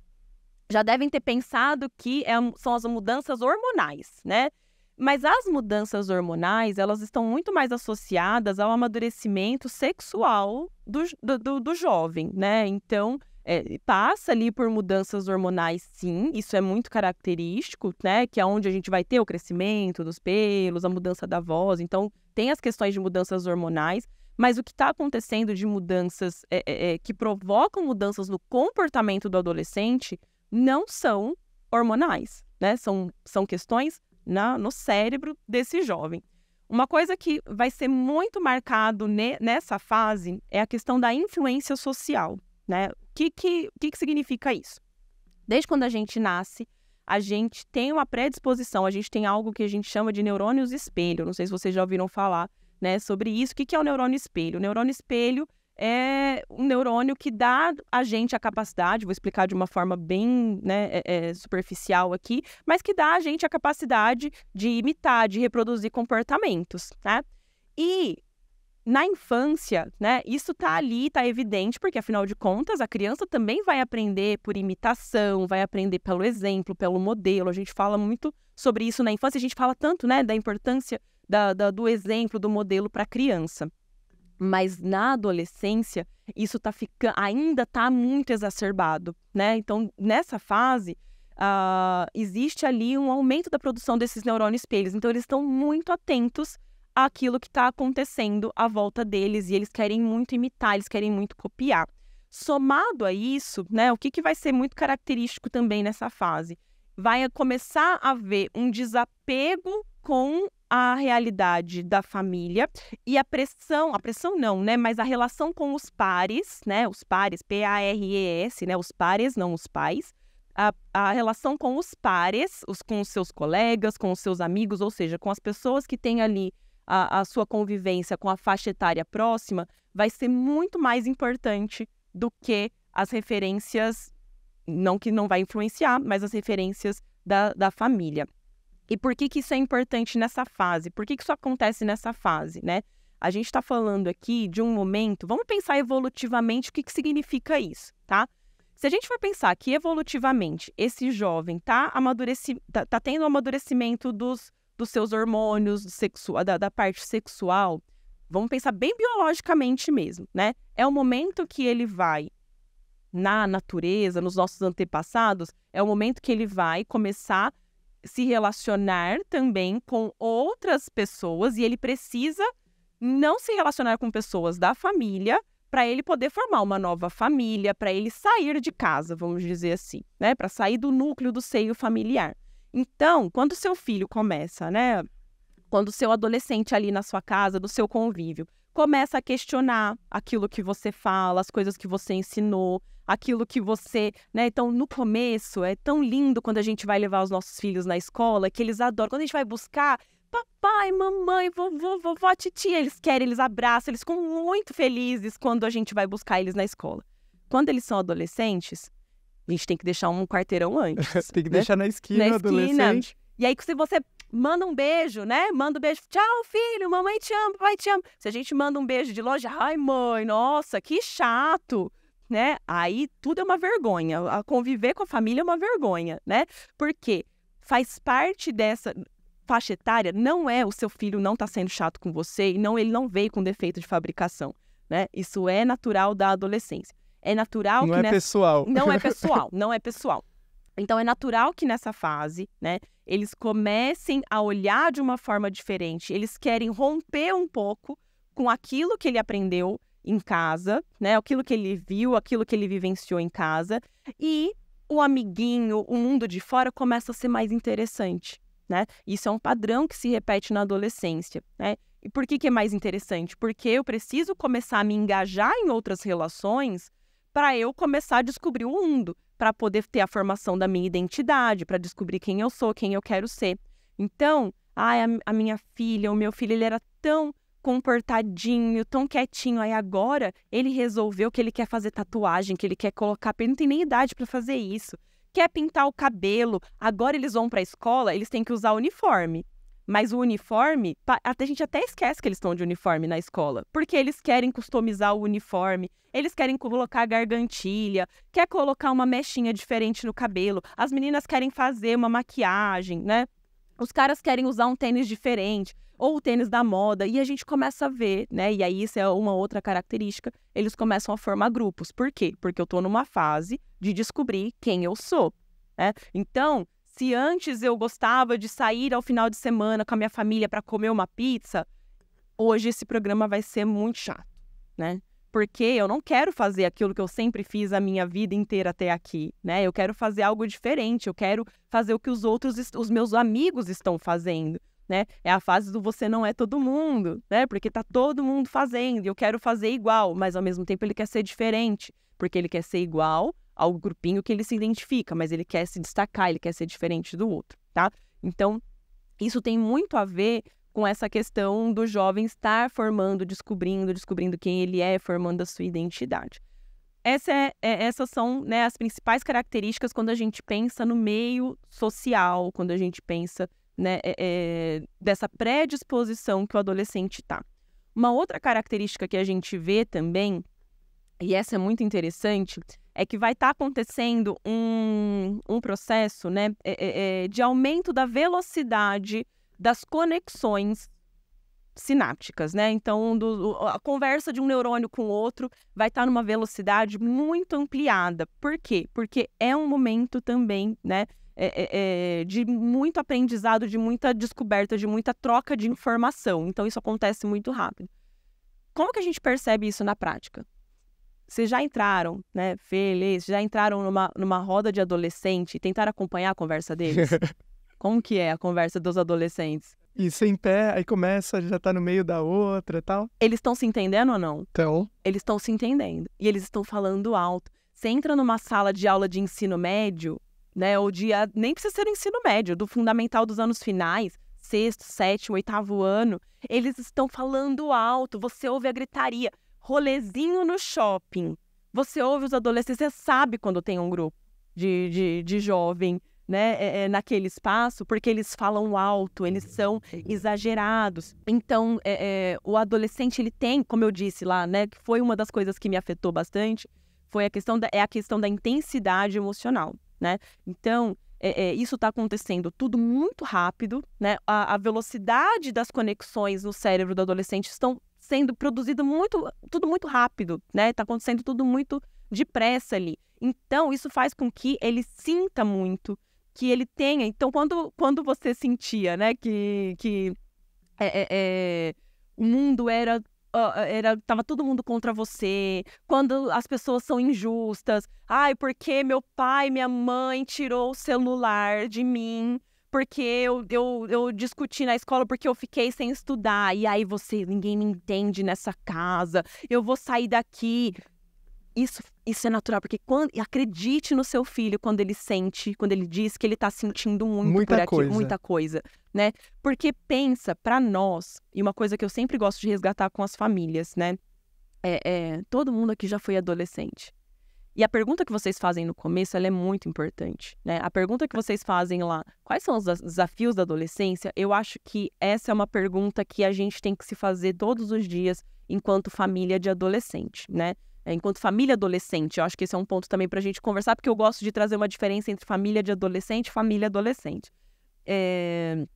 já devem ter pensado que é, são as mudanças hormonais, né? Mas as mudanças hormonais, elas estão muito mais associadas ao amadurecimento sexual do, do, do jovem, né? Então, é, passa ali por mudanças hormonais, sim, isso é muito característico, né? Que é onde a gente vai ter o crescimento dos pelos, a mudança da voz. Então, tem as questões de mudanças hormonais, mas o que está acontecendo de mudanças é, é, é, que provocam mudanças no comportamento do adolescente não são hormonais, né? São, são questões na, no cérebro desse jovem. Uma coisa que vai ser muito marcado ne, nessa fase é a questão da influência social. Né? O que, que, que, que significa isso? Desde quando a gente nasce, a gente tem uma predisposição, a gente tem algo que a gente chama de neurônios espelho. Não sei se vocês já ouviram falar né, sobre isso. O que é o neurônio espelho? O neurônio espelho é um neurônio que dá a gente a capacidade, vou explicar de uma forma bem né, é, é superficial aqui, mas que dá a gente a capacidade de imitar, de reproduzir comportamentos. Né? E na infância, né, isso tá ali, tá evidente, porque afinal de contas a criança também vai aprender por imitação, vai aprender pelo exemplo, pelo modelo. A gente fala muito sobre isso na infância, a gente fala tanto, né, da importância da, da, do exemplo, do modelo para a criança. Mas na adolescência, isso tá ficando, ainda tá muito exacerbado, né? Então, nessa fase, uh, existe ali um aumento da produção desses neurônios espelhos. Então, eles estão muito atentos aquilo que está acontecendo à volta deles e eles querem muito imitar, eles querem muito copiar. Somado a isso, né, o que, que vai ser muito característico também nessa fase? Vai começar a haver um desapego com a realidade da família e a pressão, a pressão não, né, mas a relação com os pares, né, os pares, P-A-R-E-S, né, os pares, não os pais, a, a, relação com os pares, os, com os seus colegas, com os seus amigos, ou seja, com as pessoas que têm ali a, a sua convivência com a faixa etária próxima vai ser muito mais importante do que as referências, não que não vai influenciar, mas as referências da, da família. E por que, que isso é importante nessa fase? Por que, que isso acontece nessa fase, né? A gente está falando aqui de um momento, vamos pensar evolutivamente o que, que significa isso, tá? Se a gente for pensar que evolutivamente esse jovem está tá, tá tendo o um amadurecimento dos dos seus hormônios, da, da parte sexual. Vamos pensar bem biologicamente mesmo, né? É o momento que ele vai na natureza, nos nossos antepassados, é o momento que ele vai começar a se relacionar também com outras pessoas e ele precisa não se relacionar com pessoas da família para ele poder formar uma nova família, para ele sair de casa, vamos dizer assim, né? Para sair do núcleo do seio familiar. Então, quando seu filho começa, né? Quando seu adolescente ali na sua casa, do seu convívio, começa a questionar aquilo que você fala, as coisas que você ensinou, aquilo que você, né? Então, no começo, é tão lindo quando a gente vai levar os nossos filhos na escola, que eles adoram. Quando a gente vai buscar, papai, mamãe, vovô, vovó, titia, eles querem, eles abraçam, eles ficam muito felizes quando a gente vai buscar eles na escola. Quando eles são adolescentes, a gente tem que deixar um quarteirão antes. tem que né? deixar na esquina, na esquina. E aí, se você manda um beijo, né? Manda um beijo. Tchau, filho, mamãe te ama, pai te ama. Se a gente manda um beijo de longe, ai, mãe, nossa, que chato. Né? Aí tudo é uma vergonha. A conviver com a família é uma vergonha, né? Porque faz parte dessa faixa etária, não é o seu filho não tá sendo chato com você e não ele não veio com defeito de fabricação, né? Isso é natural da adolescência é natural não que. Não é nessa... pessoal. Não é pessoal, não é pessoal. Então é natural que nessa fase, né, eles comecem a olhar de uma forma diferente. Eles querem romper um pouco com aquilo que ele aprendeu em casa, né, aquilo que ele viu, aquilo que ele vivenciou em casa, e o amiguinho, o mundo de fora começa a ser mais interessante, né? Isso é um padrão que se repete na adolescência, né? E por que, que é mais interessante? Porque eu preciso começar a me engajar em outras relações para eu começar a descobrir o mundo, para poder ter a formação da minha identidade, para descobrir quem eu sou, quem eu quero ser. Então, ai, a, minha filha, o meu filho, ele era tão comportadinho, tão quietinho. Aí agora ele resolveu que ele quer fazer tatuagem, que ele quer colocar, ele não tem nem idade para fazer isso. Quer pintar o cabelo. Agora eles vão para a escola, eles têm que usar uniforme. Mas o uniforme, a gente até esquece que eles estão de uniforme na escola, porque eles querem customizar o uniforme, eles querem colocar gargantilha, quer colocar uma mechinha diferente no cabelo, as meninas querem fazer uma maquiagem, né? Os caras querem usar um tênis diferente ou o tênis da moda, e a gente começa a ver, né? E aí isso é uma outra característica, eles começam a formar grupos. Por quê? Porque eu estou numa fase de descobrir quem eu sou, né? Então, se antes eu gostava de sair ao final de semana com a minha família para comer uma pizza, hoje esse programa vai ser muito chato, né? Porque eu não quero fazer aquilo que eu sempre fiz a minha vida inteira até aqui, né? Eu quero fazer algo diferente, eu quero fazer o que os outros, os meus amigos estão fazendo, né? É a fase do você não é todo mundo, né? Porque tá todo mundo fazendo, eu quero fazer igual, mas ao mesmo tempo ele quer ser diferente, porque ele quer ser igual, ao grupinho que ele se identifica, mas ele quer se destacar, ele quer ser diferente do outro, tá? Então, isso tem muito a ver com essa questão do jovem estar formando, descobrindo, descobrindo quem ele é, formando a sua identidade. Essa é, é, essas são né, as principais características quando a gente pensa no meio social, quando a gente pensa né, é, é dessa predisposição que o adolescente está. Uma outra característica que a gente vê também, e essa é muito interessante, é que vai estar tá acontecendo um, um processo né, é, é, é, de aumento da velocidade das conexões sinápticas, né? Então, do, a conversa de um neurônio com o outro vai estar tá numa velocidade muito ampliada. Por quê? Porque é um momento também, né? É, é, é, de muito aprendizado, de muita descoberta, de muita troca de informação. Então, isso acontece muito rápido. Como que a gente percebe isso na prática? Vocês já entraram, né, Fê, Lê, já entraram numa, numa roda de adolescente e tentaram acompanhar a conversa deles? Como que é a conversa dos adolescentes? E sem pé, aí começa, já tá no meio da outra e tal. Eles estão se entendendo ou não? Então. Eles estão se entendendo. E eles estão falando alto. Você entra numa sala de aula de ensino médio, né? Ou de. Nem precisa ser o ensino médio, do fundamental dos anos finais, sexto, sétimo, oitavo ano. Eles estão falando alto, você ouve a gritaria rolezinho no shopping. Você ouve os adolescentes, você sabe quando tem um grupo de, de, de jovem né, é, é, naquele espaço, porque eles falam alto, eles uhum. são exagerados. Então, é, é, o adolescente ele tem, como eu disse lá, né, que foi uma das coisas que me afetou bastante, foi a questão da, é a questão da intensidade emocional, né? Então, é, é, isso está acontecendo tudo muito rápido, né? A, a velocidade das conexões no cérebro do adolescente estão sendo produzido muito, tudo muito rápido, né? Tá acontecendo tudo muito depressa ali. Então, isso faz com que ele sinta muito, que ele tenha. Então, quando, quando você sentia, né, que, que é, é, é o mundo era era tava todo mundo contra você, quando as pessoas são injustas, ai, porque meu pai, minha mãe tirou o celular de mim, porque eu, eu, eu discuti na escola porque eu fiquei sem estudar. E aí você, ninguém me entende nessa casa, eu vou sair daqui. Isso, isso é natural, porque quando, acredite no seu filho quando ele sente, quando ele diz que ele está sentindo muito muita por aqui, coisa. muita coisa, né? Porque pensa, para nós, e uma coisa que eu sempre gosto de resgatar com as famílias, né? É, é, todo mundo aqui já foi adolescente. E a pergunta que vocês fazem no começo, é muito importante, né? A pergunta que vocês fazem lá, quais são os desafios da adolescência? Eu acho que essa é uma pergunta que a gente tem que se fazer todos os dias enquanto família de adolescente, né? É, enquanto família adolescente, eu acho que esse é um ponto também para a gente conversar, porque eu gosto de trazer uma diferença entre família de adolescente e família adolescente. É,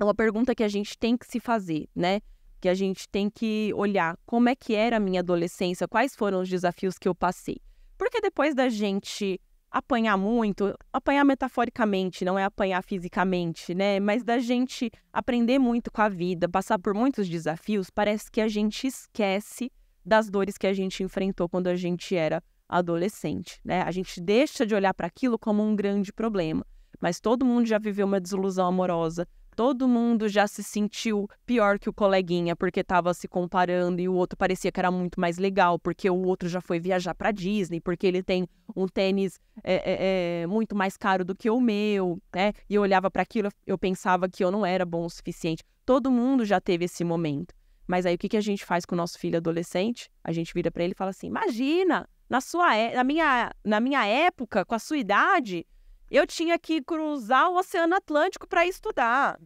é uma pergunta que a gente tem que se fazer, né? Que a gente tem que olhar como é que era a minha adolescência, quais foram os desafios que eu passei. Porque depois da gente apanhar muito, apanhar metaforicamente, não é apanhar fisicamente, né? Mas da gente aprender muito com a vida, passar por muitos desafios, parece que a gente esquece das dores que a gente enfrentou quando a gente era adolescente, né? A gente deixa de olhar para aquilo como um grande problema. Mas todo mundo já viveu uma desilusão amorosa, Todo mundo já se sentiu pior que o coleguinha porque estava se comparando e o outro parecia que era muito mais legal, porque o outro já foi viajar para Disney, porque ele tem um tênis é, é, é, muito mais caro do que o meu, né? E eu olhava para aquilo, eu pensava que eu não era bom o suficiente. Todo mundo já teve esse momento. Mas aí o que, que a gente faz com o nosso filho adolescente? A gente vira para ele e fala assim: imagina, na, sua, é, na, minha, na minha época, com a sua idade, eu tinha que cruzar o Oceano Atlântico para estudar.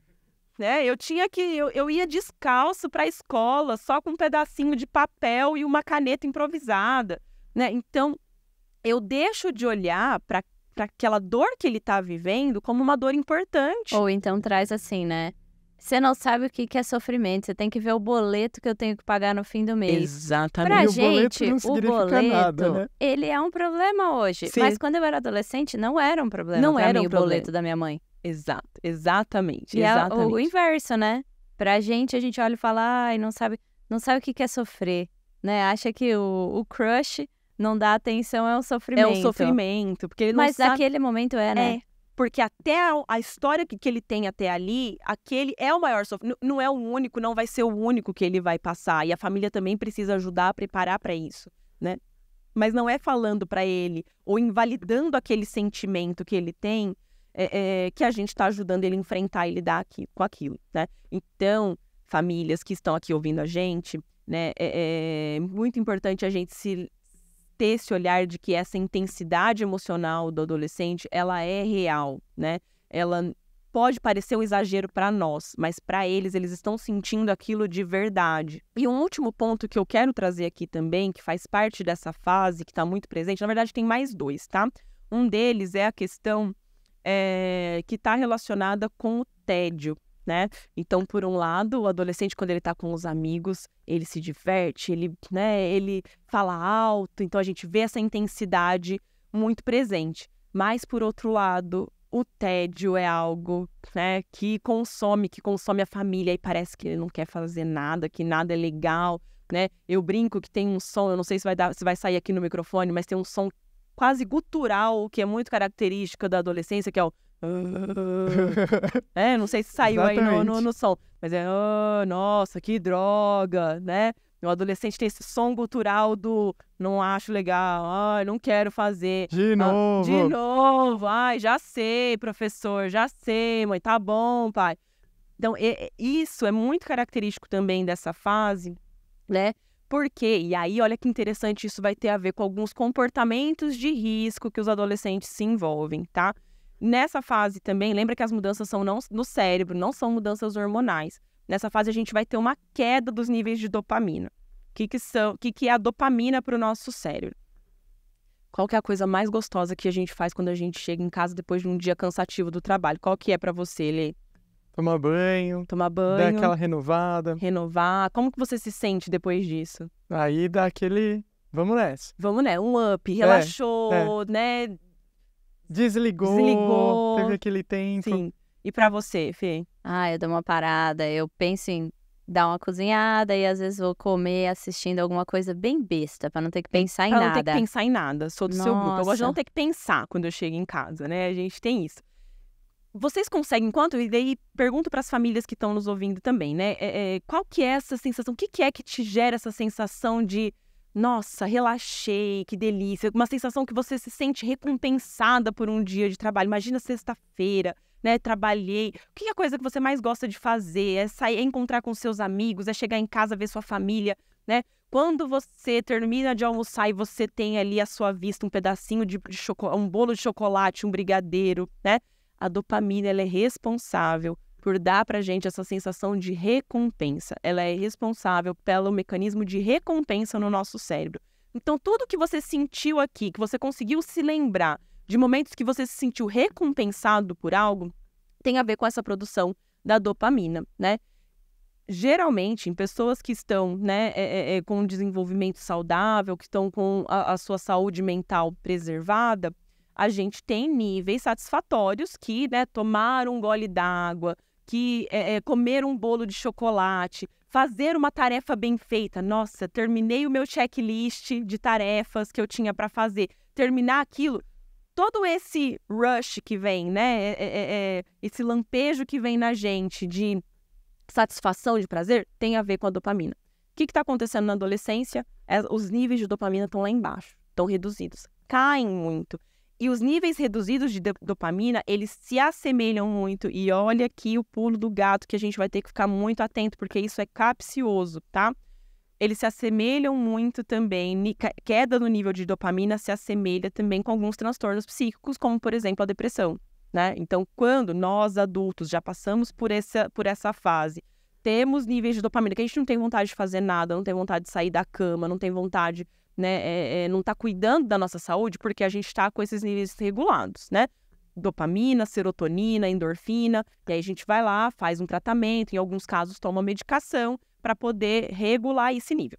Né? Eu tinha que. Eu, eu ia descalço para a escola, só com um pedacinho de papel e uma caneta improvisada. Né? Então, eu deixo de olhar para aquela dor que ele está vivendo como uma dor importante. Ou então traz assim, né? Você não sabe o que, que é sofrimento. Você tem que ver o boleto que eu tenho que pagar no fim do mês. Exatamente. Pra gente, o boleto, o boleto nada, né? ele é um problema hoje. Sim. Mas quando eu era adolescente, não era um problema. Não era mim, um o problema. boleto da minha mãe. Exato, exatamente. E é exatamente. É o inverso, né? Pra gente, a gente olha e fala, ai, não sabe, não sabe o que, que é sofrer, né? Acha que o, o crush não dá atenção é um sofrimento. É um sofrimento, porque ele não Mas sabe... naquele momento é, né? É. Porque até a, história que, que, ele tem até ali, aquele é o maior sofrimento. Não é o único, não vai ser o único que ele vai passar. E a família também precisa ajudar a preparar para isso, né? Mas não é falando para ele ou invalidando aquele sentimento que ele tem é, é, que a gente está ajudando ele a enfrentar e lidar aqui, com aquilo, né? Então, famílias que estão aqui ouvindo a gente, né? É, é muito importante a gente se ter esse olhar de que essa intensidade emocional do adolescente, ela é real, né? Ela pode parecer um exagero para nós, mas para eles eles estão sentindo aquilo de verdade. E um último ponto que eu quero trazer aqui também, que faz parte dessa fase que está muito presente, na verdade tem mais dois, tá? Um deles é a questão é, que está relacionada com o tédio né? Então, por um lado, o adolescente, quando ele está com os amigos, ele se diverte, ele, né, ele fala alto, então a gente vê essa intensidade muito presente. Mas, por outro lado, o tédio é algo né, que consome, que consome a família e parece que ele não quer fazer nada, que nada é legal, né? Eu brinco que tem um som, eu não sei se vai, dar, se vai sair aqui no microfone, mas tem um som quase gutural que é muito característico da adolescência, que é o ah. É, Não sei se saiu Exatamente. aí no, no, no, som, mas é, oh, nossa, que droga, né? O adolescente tem esse som gutural do não acho legal, ai, não quero fazer. De novo. Ah, de novo, ai, já sei, professor, já sei, mãe, tá bom, pai. Então, isso é muito característico também dessa fase, né? Porque, e aí, olha que interessante, isso vai ter a ver com alguns comportamentos de risco que os adolescentes se envolvem, tá? Nessa fase também, lembra que as mudanças são não, no cérebro, não são mudanças hormonais. Nessa fase a gente vai ter uma queda dos níveis de dopamina. O que, que, são, que, que é a dopamina para o nosso cérebro? Qual que é a coisa mais gostosa que a gente faz quando a gente chega em casa depois de um dia cansativo do trabalho? Qual que é para você, Lê? Tomar banho. Tomar banho. Dar aquela renovada. Renovar. Como que você se sente depois disso? Aí dá aquele. Vamos nessa. Vamos né, um up, relaxou, é, é. né? Desligou. Desligou. Teve aquele tempo. Sim. E para você, Fê? Ah, eu dou uma parada. Eu penso em dar uma cozinhada e às vezes vou comer assistindo alguma coisa bem besta, para não ter que pensar em pra nada. Pra não ter que pensar em nada. Sou do Nossa. seu grupo. Eu gosto de não ter que pensar quando eu chego em casa, né? A gente tem isso. Vocês conseguem, enquanto, e daí pergunto para as famílias que estão nos ouvindo também, né? É, é, qual que é essa sensação? O que, que é que te gera essa sensação de nossa, relaxei, que delícia. Uma sensação que você se sente recompensada por um dia de trabalho. Imagina sexta-feira, né? Trabalhei. O que é a coisa que você mais gosta de fazer? É sair, é encontrar com seus amigos, é chegar em casa, ver sua família, né? Quando você termina de almoçar e você tem ali à sua vista um pedacinho de, de um bolo de chocolate, um brigadeiro, né? A dopamina ela é responsável por dar para gente essa sensação de recompensa. Ela é responsável pelo mecanismo de recompensa no nosso cérebro. Então, tudo que você sentiu aqui, que você conseguiu se lembrar de momentos que você se sentiu recompensado por algo, tem a ver com essa produção da dopamina, né? geralmente em pessoas que estão né, é, é, é com um desenvolvimento saudável, que estão com a, a, sua saúde mental preservada, a gente tem níveis satisfatórios que né, tomar um gole d'água, que é, é, comer um bolo de chocolate, fazer uma tarefa bem feita. Nossa, terminei o meu checklist de tarefas que eu tinha para fazer, terminar aquilo. Todo esse rush que vem, né? É é, é, é, esse lampejo que vem na gente de satisfação, de prazer, tem a ver com a dopamina. O que está acontecendo na adolescência? os níveis de dopamina estão lá embaixo, estão reduzidos, caem muito. E os níveis reduzidos de dopamina, eles se assemelham muito. E olha aqui o pulo do gato que a gente vai ter que ficar muito atento, porque isso é capcioso, tá? Eles se assemelham muito também, queda no nível de dopamina se assemelha também com alguns transtornos psíquicos, como por exemplo a depressão, né? Então, quando nós adultos já passamos por essa, por essa fase, temos níveis de dopamina que a gente não tem vontade de fazer nada, não tem vontade de sair da cama, não tem vontade né, é, é, não está cuidando da nossa saúde porque a gente está com esses níveis regulados, né? Dopamina, serotonina, endorfina, e aí a gente vai lá, faz um tratamento, em alguns casos toma medicação para poder regular esse nível.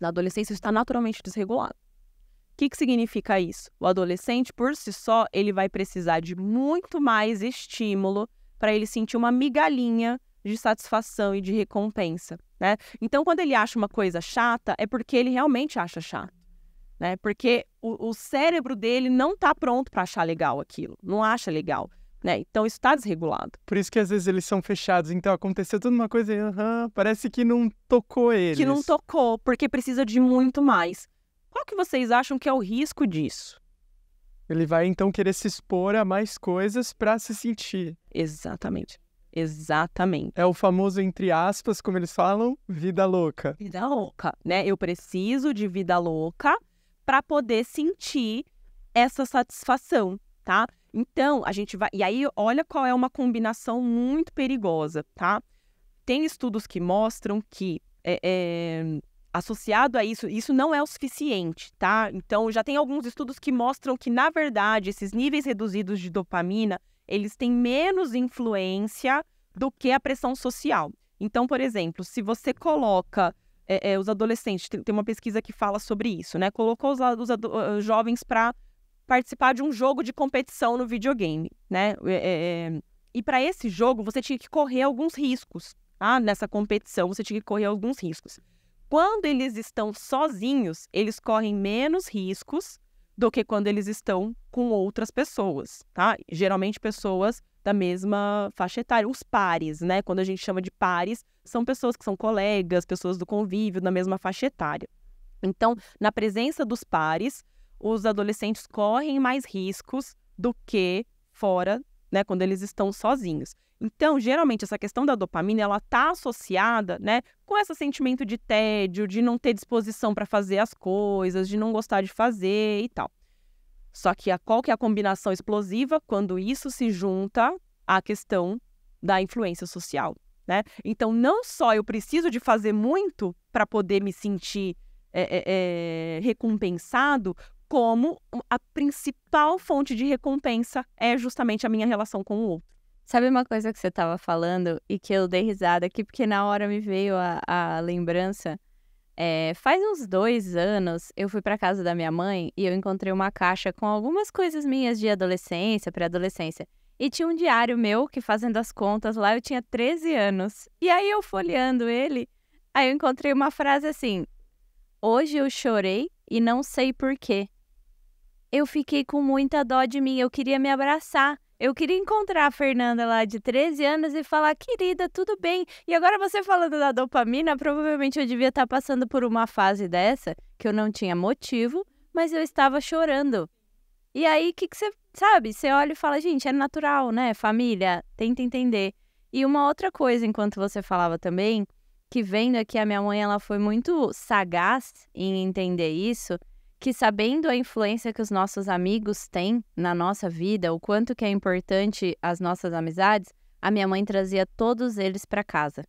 Na adolescência está naturalmente desregulado. O que, que significa isso? O adolescente, por si só, ele vai precisar de muito mais estímulo para ele sentir uma migalhinha de satisfação e de recompensa, né? Então, quando ele acha uma coisa chata, é porque ele realmente acha chato, né? Porque o, o cérebro dele não está pronto para achar legal aquilo, não acha legal, né? Então, isso está desregulado. Por isso que às vezes eles são fechados. Então, aconteceu toda uma coisa e uhum, parece que não tocou ele. Que não tocou, porque precisa de muito mais. Qual que vocês acham que é o risco disso? Ele vai então querer se expor a mais coisas para se sentir. Exatamente. Exatamente. É o famoso, entre aspas, como eles falam, vida louca. Vida louca, né? Eu preciso de vida louca para poder sentir essa satisfação, tá? Então, a gente vai. E aí, olha qual é uma combinação muito perigosa, tá? Tem estudos que mostram que é, é, associado a isso, isso não é o suficiente, tá? Então, já tem alguns estudos que mostram que, na verdade, esses níveis reduzidos de dopamina eles têm menos influência do que a pressão social. Então, por exemplo, se você coloca é, é, os adolescentes, tem, tem, uma pesquisa que fala sobre isso, né? Colocou os, os ah, jovens para participar de um jogo de competição no videogame, né? É, é, é e para esse jogo você tinha que correr alguns riscos, ah, Nessa competição você tinha que correr alguns riscos. Quando eles estão sozinhos, eles correm menos riscos do que quando eles estão com outras pessoas, tá? Geralmente pessoas da mesma faixa etária, os pares, né? Quando a gente chama de pares, são pessoas que são colegas, pessoas do convívio, da mesma faixa etária. Então, na presença dos pares, os adolescentes correm mais riscos do que fora, né, quando eles estão sozinhos. Então, geralmente, essa questão da dopamina, ela está associada, né, com esse sentimento de tédio, de não ter disposição para fazer as coisas, de não gostar de fazer e tal. Só que a, qual que é a combinação explosiva quando isso se junta à questão da influência social, né? Então, não só eu preciso de fazer muito para poder me sentir é, é, recompensado, como a principal fonte de recompensa é justamente a minha relação com o outro. Sabe uma coisa que você estava falando e que eu dei risada aqui, porque na hora me veio a, a lembrança. É, faz uns dois anos eu fui para casa da minha mãe e eu encontrei uma caixa com algumas coisas minhas de adolescência, pré-adolescência. E tinha um diário meu que, fazendo as contas lá, eu tinha 13 anos. E aí eu folheando ele, aí eu encontrei uma frase assim: Hoje eu chorei e não sei porquê. Eu fiquei com muita dó de mim, eu queria me abraçar. Eu queria encontrar a Fernanda lá de 13 anos e falar, querida, tudo bem. E agora você falando da dopamina, provavelmente eu devia estar tá passando por uma fase dessa, que eu não tinha motivo, mas eu estava chorando. E aí, o que, que você sabe? Você olha e fala, gente, é natural, né? Família, tenta entender. E uma outra coisa, enquanto você falava também, que vendo aqui a minha mãe, ela foi muito sagaz em entender isso, que sabendo a influência que os nossos amigos têm na nossa vida, o quanto que é importante as nossas amizades, a minha mãe trazia todos eles para casa.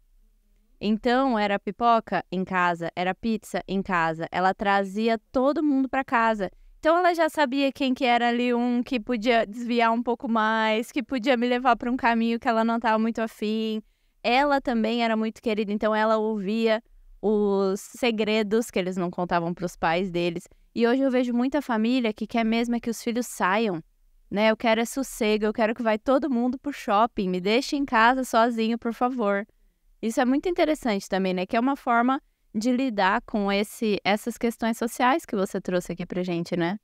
Então era pipoca em casa, era pizza em casa, ela trazia todo mundo para casa. Então ela já sabia quem que era ali um que podia desviar um pouco mais, que podia me levar para um caminho que ela não estava muito afim. Ela também era muito querida, então ela ouvia os segredos que eles não contavam para os pais deles. E hoje eu vejo muita família que quer mesmo é que os filhos saiam, né? Eu quero é sossego, eu quero que vai todo mundo pro shopping, me deixe em casa sozinho, por favor. Isso é muito interessante também, né? Que é uma forma de lidar com esse, essas questões sociais que você trouxe aqui pra gente, né?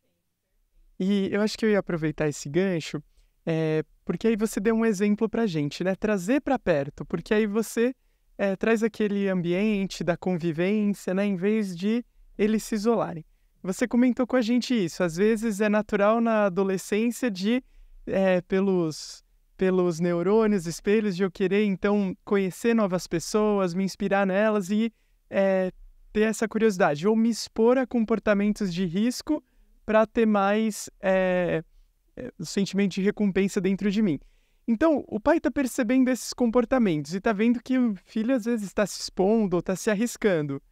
E eu acho que eu ia aproveitar esse gancho, é, porque aí você deu um exemplo pra gente, né? Trazer para perto, porque aí você é, traz aquele ambiente da convivência, né? Em vez de eles se isolarem. Você comentou com a gente isso. Às vezes é natural na adolescência de, é, pelos, pelos neurônios, espelhos, de eu querer, então, conhecer novas pessoas, me inspirar nelas e é, ter essa curiosidade. Ou me expor a comportamentos de risco para ter mais é, o sentimento de recompensa dentro de mim. Então, o pai está percebendo esses comportamentos e está vendo que o filho às vezes está se expondo ou está se arriscando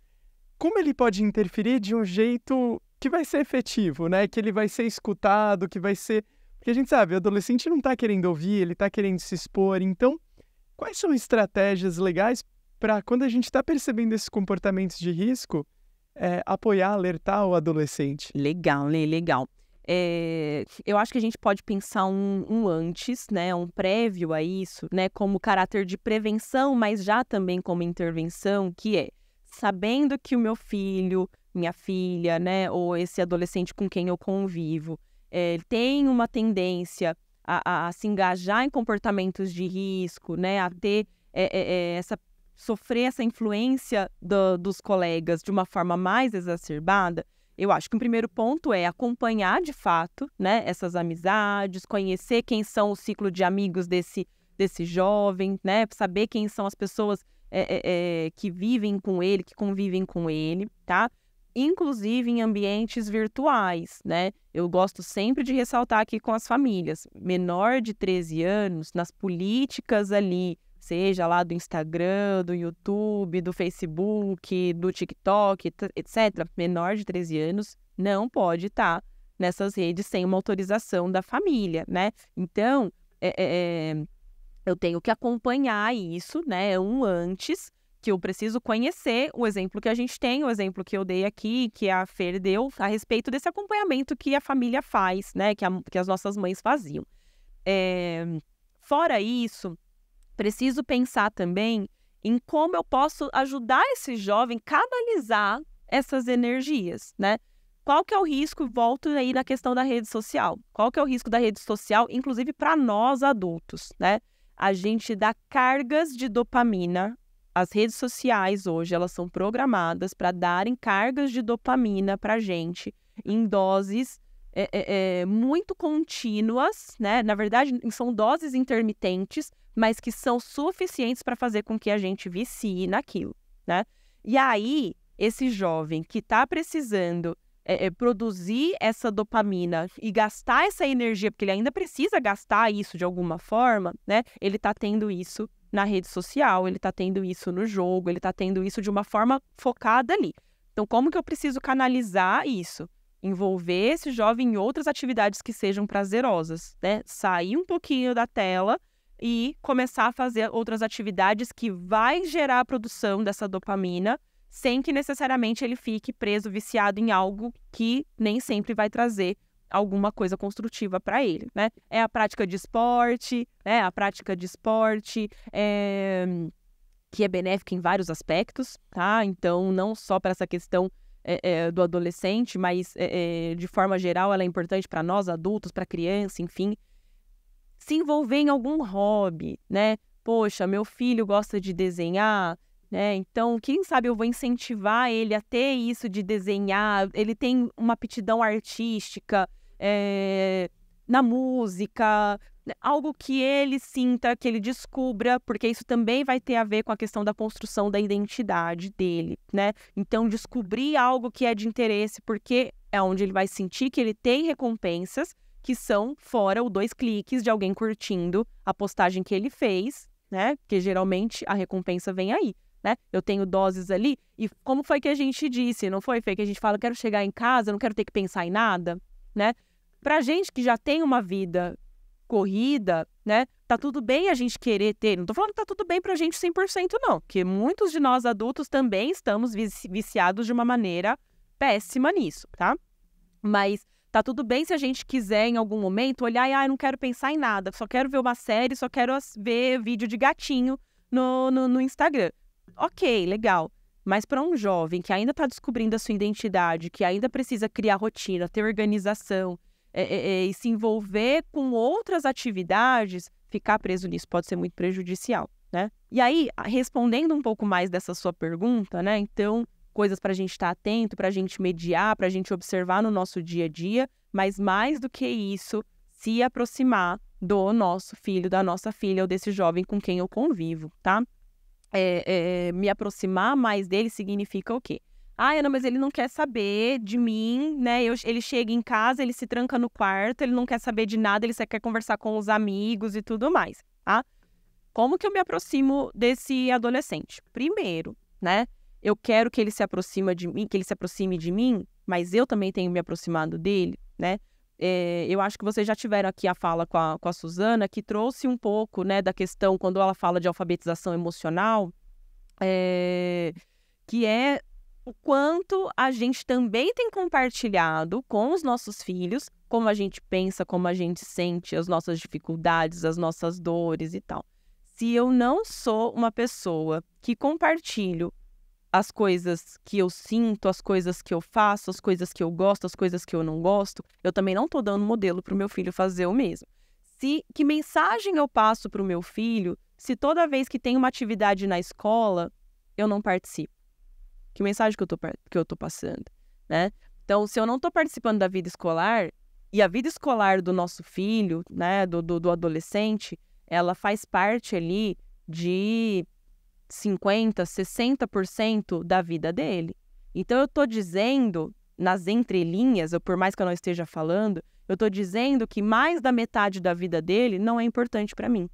como ele pode interferir de um jeito que vai ser efetivo, né? Que ele vai ser escutado, que vai ser. Porque a gente sabe, o adolescente não está querendo ouvir, ele está querendo se expor. Então, quais são estratégias legais para quando a gente está percebendo esses comportamentos de risco, é, apoiar, alertar o adolescente? Legal, Lê, legal. É, eu acho que a gente pode pensar um, um, antes, né, um prévio a isso, né, como caráter de prevenção, mas já também como intervenção, que é sabendo que o meu filho, minha filha, né, ou esse adolescente com quem eu convivo, é, tem uma tendência a, a, a, se engajar em comportamentos de risco, né, a ter é, é, essa sofrer essa influência do, dos colegas de uma forma mais exacerbada, eu acho que o primeiro ponto é acompanhar de fato, né, essas amizades, conhecer quem são o ciclo de amigos desse desse jovem, né, saber quem são as pessoas é, é, é, que vivem com ele, que convivem com ele, tá? Inclusive em ambientes virtuais, né? Eu gosto sempre de ressaltar aqui com as famílias. Menor de 13 anos, nas políticas ali, seja lá do Instagram, do YouTube, do Facebook, do TikTok, etc., menor de 13 anos não pode estar tá nessas redes sem uma autorização da família, né? Então, é, é, é eu tenho que acompanhar isso, né? É um antes que eu preciso conhecer o exemplo que a gente tem, o exemplo que eu dei aqui, que a Fer deu a respeito desse acompanhamento que a família faz, né? Que, a, que as nossas mães faziam. É, fora isso, preciso pensar também em como eu posso ajudar esse jovem a canalizar essas energias, né? Qual que é o risco? Volto aí na questão da rede social. Qual que é o risco da rede social, inclusive para nós adultos, né? a gente dá cargas de dopamina. As redes sociais hoje elas são programadas para darem cargas de dopamina para gente em doses é, é, é, muito contínuas, né? Na verdade, são doses intermitentes, mas que são suficientes para fazer com que a gente vicie naquilo, né? E aí, esse jovem que está precisando é, é, produzir essa dopamina e gastar essa energia, porque ele ainda precisa gastar isso de alguma forma, né? Ele tá tendo isso na rede social, ele tá tendo isso no jogo, ele tá tendo isso de uma forma focada ali. Então, como que eu preciso canalizar isso? Envolver esse jovem em outras atividades que sejam prazerosas, né? Sair um pouquinho da tela e começar a fazer outras atividades que vai gerar a produção dessa dopamina sem que necessariamente ele fique preso, viciado em algo que nem sempre vai trazer alguma coisa construtiva para ele, né? É a prática de esporte, né? A prática de esporte é... que é benéfica em vários aspectos, tá? Então, não só para essa questão é, é, do adolescente, mas de forma geral ela é importante para nós adultos, para criança, enfim. Se envolver em algum hobby, né? Poxa, meu filho gosta de desenhar, né? Então, quem sabe eu vou incentivar ele a ter isso de desenhar, ele tem uma aptidão artística é, na música, né? algo que ele sinta, que ele descubra, porque isso também vai ter a ver com a questão da construção da identidade dele, né? Então, descobrir algo que é de interesse, porque é onde ele vai sentir que ele tem recompensas que são fora o dois cliques de alguém curtindo a postagem que ele fez, né? Porque geralmente a recompensa vem aí né? Eu tenho doses ali. E como foi que a gente disse, não foi? Foi que a gente fala, eu quero chegar em casa, não quero ter que pensar em nada, né? Pra gente que já tem uma vida corrida, né? Tá tudo bem a gente querer ter. Não tô falando que tá tudo bem pra gente 100%, não. Porque muitos de nós adultos também estamos viciados de uma maneira péssima nisso, tá? Mas tá tudo bem se a gente quiser em algum momento olhar e, ah, eu não quero pensar em nada, só quero ver uma série, só quero ver vídeo de gatinho no, no, no Instagram ok, legal. Mas para um jovem que ainda está descobrindo a sua identidade, que ainda precisa criar rotina, ter organização é, é, é, e se envolver com outras atividades, ficar preso nisso pode ser muito prejudicial, né? E aí, respondendo um pouco mais dessa sua pergunta, né? Então, coisas para a gente estar tá atento, para a gente mediar, para a gente observar no nosso dia a dia, mas mais do que isso, se aproximar do nosso filho, da nossa filha ou desse jovem com quem eu convivo, tá? é, é, me aproximar mais dele significa o quê? Ah, Ana, mas ele não quer saber de mim, né? Eu, ele chega em casa, ele se tranca no quarto, ele não quer saber de nada, ele só quer conversar com os amigos e tudo mais, tá? Como que eu me aproximo desse adolescente? Primeiro, né? Eu quero que ele se aproxima de mim, que ele se aproxime de mim, mas eu também tenho me aproximado dele, né? é, eu acho que vocês já tiveram aqui a fala com a, com a Suzana, que trouxe um pouco né, da questão, quando ela fala de alfabetização emocional, é, que é o quanto a gente também tem compartilhado com os nossos filhos como a gente pensa, como a gente sente, as nossas dificuldades, as nossas dores e tal. Se eu não sou uma pessoa que compartilho as coisas que eu sinto, as coisas que eu faço, as coisas que eu gosto, as coisas que eu não gosto. Eu também não estou dando modelo para o meu filho fazer o mesmo. Se que mensagem eu passo para o meu filho se toda vez que tem uma atividade na escola eu não participo? Que mensagem que eu estou que eu tô passando, né? Então, se eu não estou participando da vida escolar e a vida escolar do nosso filho, né, do, do, do adolescente, ela faz parte ali de 50%, 60% da vida dele. Então eu estou dizendo, nas entrelinhas, ou por mais que eu não esteja falando, eu estou dizendo que mais da metade da vida dele não é importante para mim.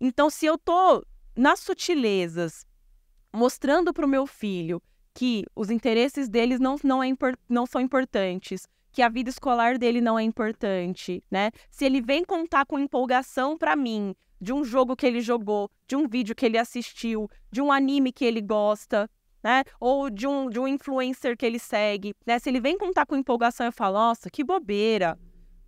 Então, se eu estou nas sutilezas, mostrando para o meu filho que os interesses deles não, não, é não são importantes, que a vida escolar dele não é importante, né? Se ele vem contar com empolgação para mim de um jogo que ele jogou, de um vídeo que ele assistiu, de um anime que ele gosta, né? Ou de um, de um influencer que ele segue, né? Se ele vem contar com empolgação, eu falo, nossa, que bobeira.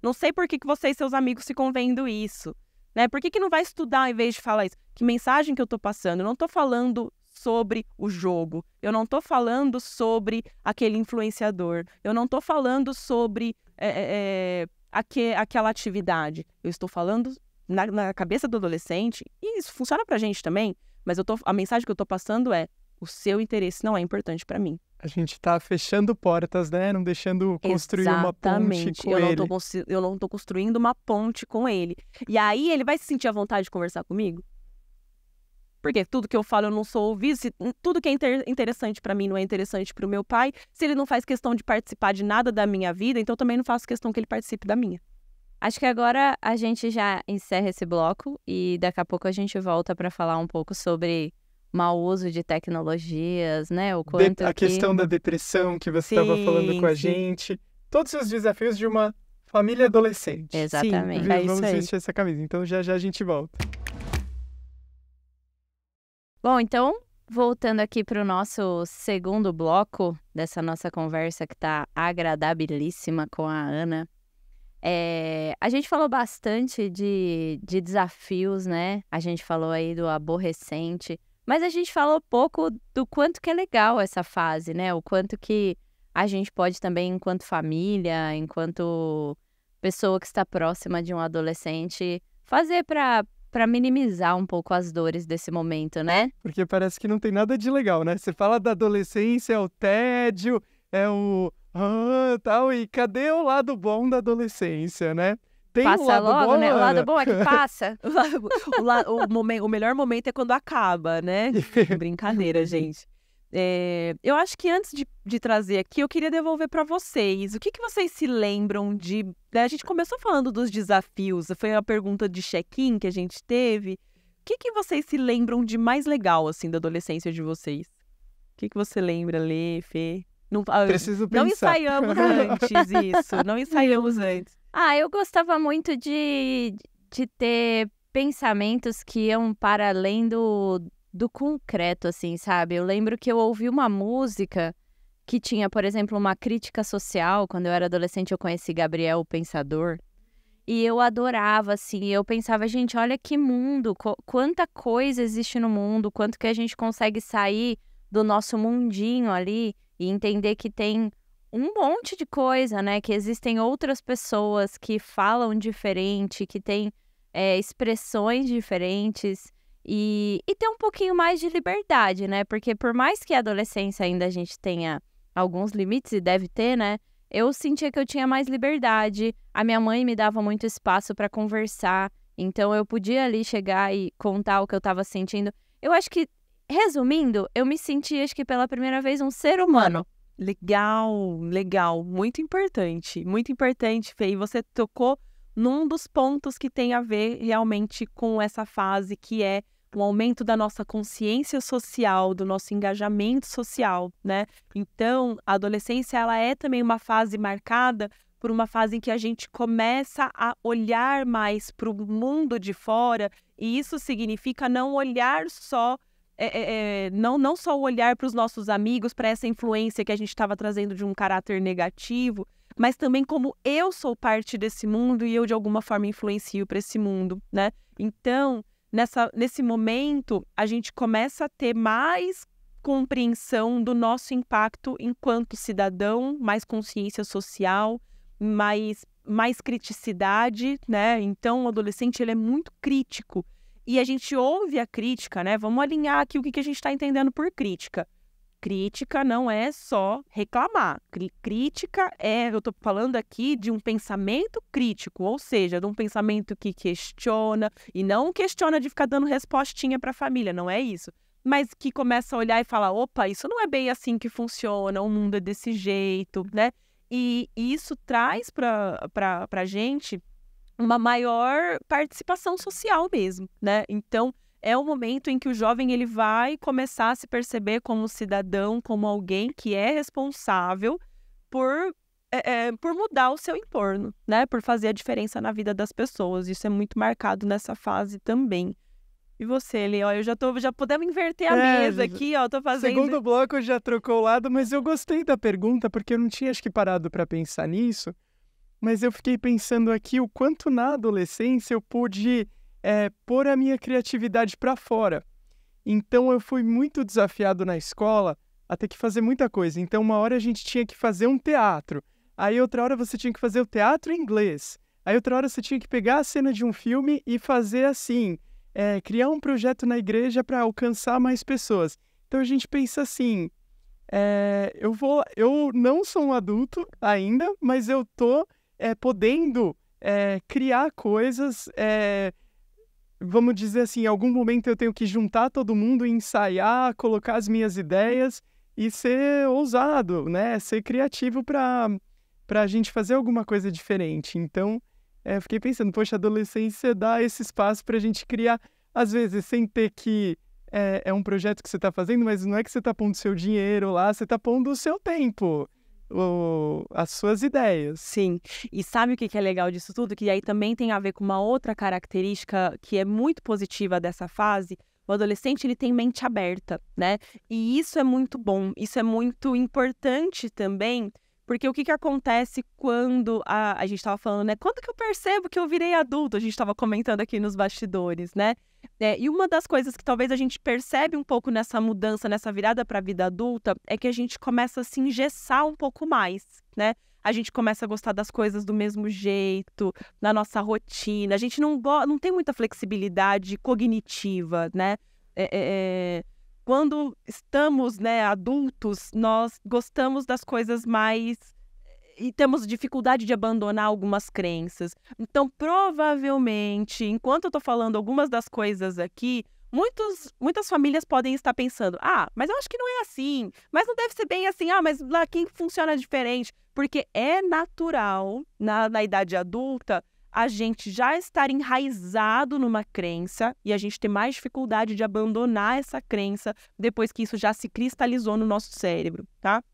Não sei por que, que você e seus amigos ficam vendo isso, né? Por que, que não vai estudar em vez de falar isso? Que mensagem que eu tô passando? Eu não tô falando sobre o jogo. Eu não tô falando sobre aquele influenciador. Eu não tô falando sobre é, é, aque, aquela atividade. Eu estou falando na, na cabeça do adolescente, e isso funciona pra gente também, mas eu tô, a mensagem que eu tô passando é: o seu interesse não é importante para mim. A gente tá fechando portas, né? Não deixando construir Exatamente. uma ponte com eu ele. eu não tô construindo uma ponte com ele. E aí ele vai se sentir à vontade de conversar comigo? Porque tudo que eu falo eu não sou ouvido, se hum, tudo que é inter, interessante para mim não é interessante para o meu pai, se ele não faz questão de participar de nada da minha vida, então eu também não faço questão que ele participe da minha. Acho que agora a gente já encerra esse bloco e daqui a pouco a gente volta para falar um pouco sobre mau uso de tecnologias, né? O quanto de a que... questão da depressão que você estava falando com sim. a gente, todos os desafios de uma família adolescente. Exatamente. Sim, é vamos vestir essa camisa. Então já já a gente volta. Bom, então voltando aqui para o nosso segundo bloco dessa nossa conversa que está agradabilíssima com a Ana é, a gente falou bastante de, de desafios, né? A gente falou aí do aborrecente, mas a gente falou pouco do quanto que é legal essa fase, né? O quanto que a gente pode também, enquanto família, enquanto pessoa que está próxima de um adolescente, fazer para para minimizar um pouco as dores desse momento, né? Porque parece que não tem nada de legal, né? Você fala da adolescência, é o tédio, é o ah, tal, e cadê o lado bom da adolescência, né? Tem passa um lado logo, bom, né? O lado bom é que passa. o, lado, o, la, o, momen, o melhor momento é quando acaba, né? Brincadeira, gente. É, eu acho que antes de, de, trazer aqui, eu queria devolver para vocês. O que, que vocês se lembram de. Né? A gente começou falando dos desafios, foi uma pergunta de check-in que a gente teve. O que, que vocês se lembram de mais legal, assim, da adolescência de vocês? O que, que você lembra, Lê, Fê? Não, ah, Preciso não pensar. Não ensaiamos antes isso, não ensaiamos antes. Ah, eu gostava muito de, de ter pensamentos que iam para além do, do concreto, assim, sabe? Eu lembro que eu ouvi uma música que tinha, por exemplo, uma crítica social. Quando eu era adolescente, eu conheci Gabriel o Pensador. E eu adorava, assim, eu pensava, gente, olha que mundo, qu quanta coisa existe no mundo, quanto que a gente consegue sair do nosso mundinho ali e entender que tem um monte de coisa, né? Que existem outras pessoas que falam diferente, que têm é, expressões diferentes e, e ter um pouquinho mais de liberdade, né? Porque por mais que a adolescência ainda a gente tenha alguns limites e deve ter, né? Eu sentia que eu tinha mais liberdade. A minha mãe me dava muito espaço para conversar, então eu podia ali chegar e contar o que eu estava sentindo. Eu acho que Resumindo, eu me senti, acho que pela primeira vez, um ser humano. Legal, legal, muito importante, muito importante, Fê. E você tocou num dos pontos que tem a ver realmente com essa fase que é o aumento da nossa consciência social, do nosso engajamento social, né? Então, a adolescência ela é também uma fase marcada por uma fase em que a gente começa a olhar mais para o mundo de fora, e isso significa não olhar só é, é, é, não, não só o olhar para os nossos amigos, para essa influência que a gente estava trazendo de um caráter negativo, mas também como eu sou parte desse mundo e eu de alguma forma influencio para esse mundo, né? Então, nessa, nesse momento, a gente começa a ter mais compreensão do nosso impacto enquanto cidadão, mais consciência social, mais mais criticidade, né? Então, o adolescente ele é muito crítico e a gente ouve a crítica, né? Vamos alinhar aqui o que, a gente está entendendo por crítica. Crítica não é só reclamar. Crítica é, eu estou falando aqui de um pensamento crítico, ou seja, de um pensamento que questiona e não questiona de ficar dando respostinha para a família, não é isso. Mas que começa a olhar e falar: opa, isso não é bem assim que funciona, o mundo é desse jeito, né? E isso traz para a gente uma maior participação social mesmo, né? Então, é o momento em que o jovem ele vai começar a se perceber como cidadão, como alguém que é responsável por, é, é por mudar o seu entorno, né? Por fazer a diferença na vida das pessoas. Isso é muito marcado nessa fase também. E você, Eli, ó, eu já tô, já podemos inverter a é, mesa aqui, ó, tô fazendo. Segundo bloco já trocou o lado, mas eu gostei da pergunta porque eu não tinha acho que parado para pensar nisso mas eu fiquei pensando aqui o quanto na adolescência eu pude é, pôr a minha criatividade para fora. Então eu fui muito desafiado na escola a ter que fazer muita coisa. Então uma hora a gente tinha que fazer um teatro, aí outra hora você tinha que fazer o teatro em inglês, aí outra hora você tinha que pegar a cena de um filme e fazer assim, é, criar um projeto na igreja para alcançar mais pessoas. Então a gente pensa assim, é, eu vou, eu não sou um adulto ainda, mas eu tô é, podendo é, criar coisas. É, vamos dizer assim, em algum momento eu tenho que juntar todo mundo, ensaiar, colocar as minhas ideias e ser ousado, né? Ser criativo para para a gente fazer alguma coisa diferente. Então, é, fiquei pensando, poxa, adolescência dá esse espaço para a gente criar, às vezes, sem ter que é, é um projeto que você está fazendo, mas não é que você está pondo seu dinheiro lá, você está pondo o seu tempo o, as suas ideias. Sim. E sabe o que, que é legal disso tudo? Que aí também tem a ver com uma outra característica que é muito positiva dessa fase. O adolescente ele tem mente aberta, né? E isso é muito bom, isso é muito importante também porque o que, que acontece quando a, a gente estava falando, né? Quando que eu percebo que eu virei adulto? A gente estava comentando aqui nos bastidores, né? É, e uma das coisas que talvez a gente percebe um pouco nessa mudança, nessa virada para a vida adulta, é que a gente começa a se engessar um pouco mais, né? A gente começa a gostar das coisas do mesmo jeito, na nossa rotina. A gente não, não tem muita flexibilidade cognitiva, né? é, é, é quando estamos né, adultos, nós gostamos das coisas mais. E temos dificuldade de abandonar algumas crenças. Então, provavelmente, enquanto eu estou falando algumas das coisas aqui, muitos, muitas famílias podem estar pensando: ah, mas eu acho que não é assim, mas não deve ser bem assim, ah, mas lá quem funciona diferente. Porque é natural, na, na idade adulta, a gente já estar enraizado numa crença e a gente ter mais dificuldade de abandonar essa crença depois que isso já se cristalizou no nosso cérebro, tá?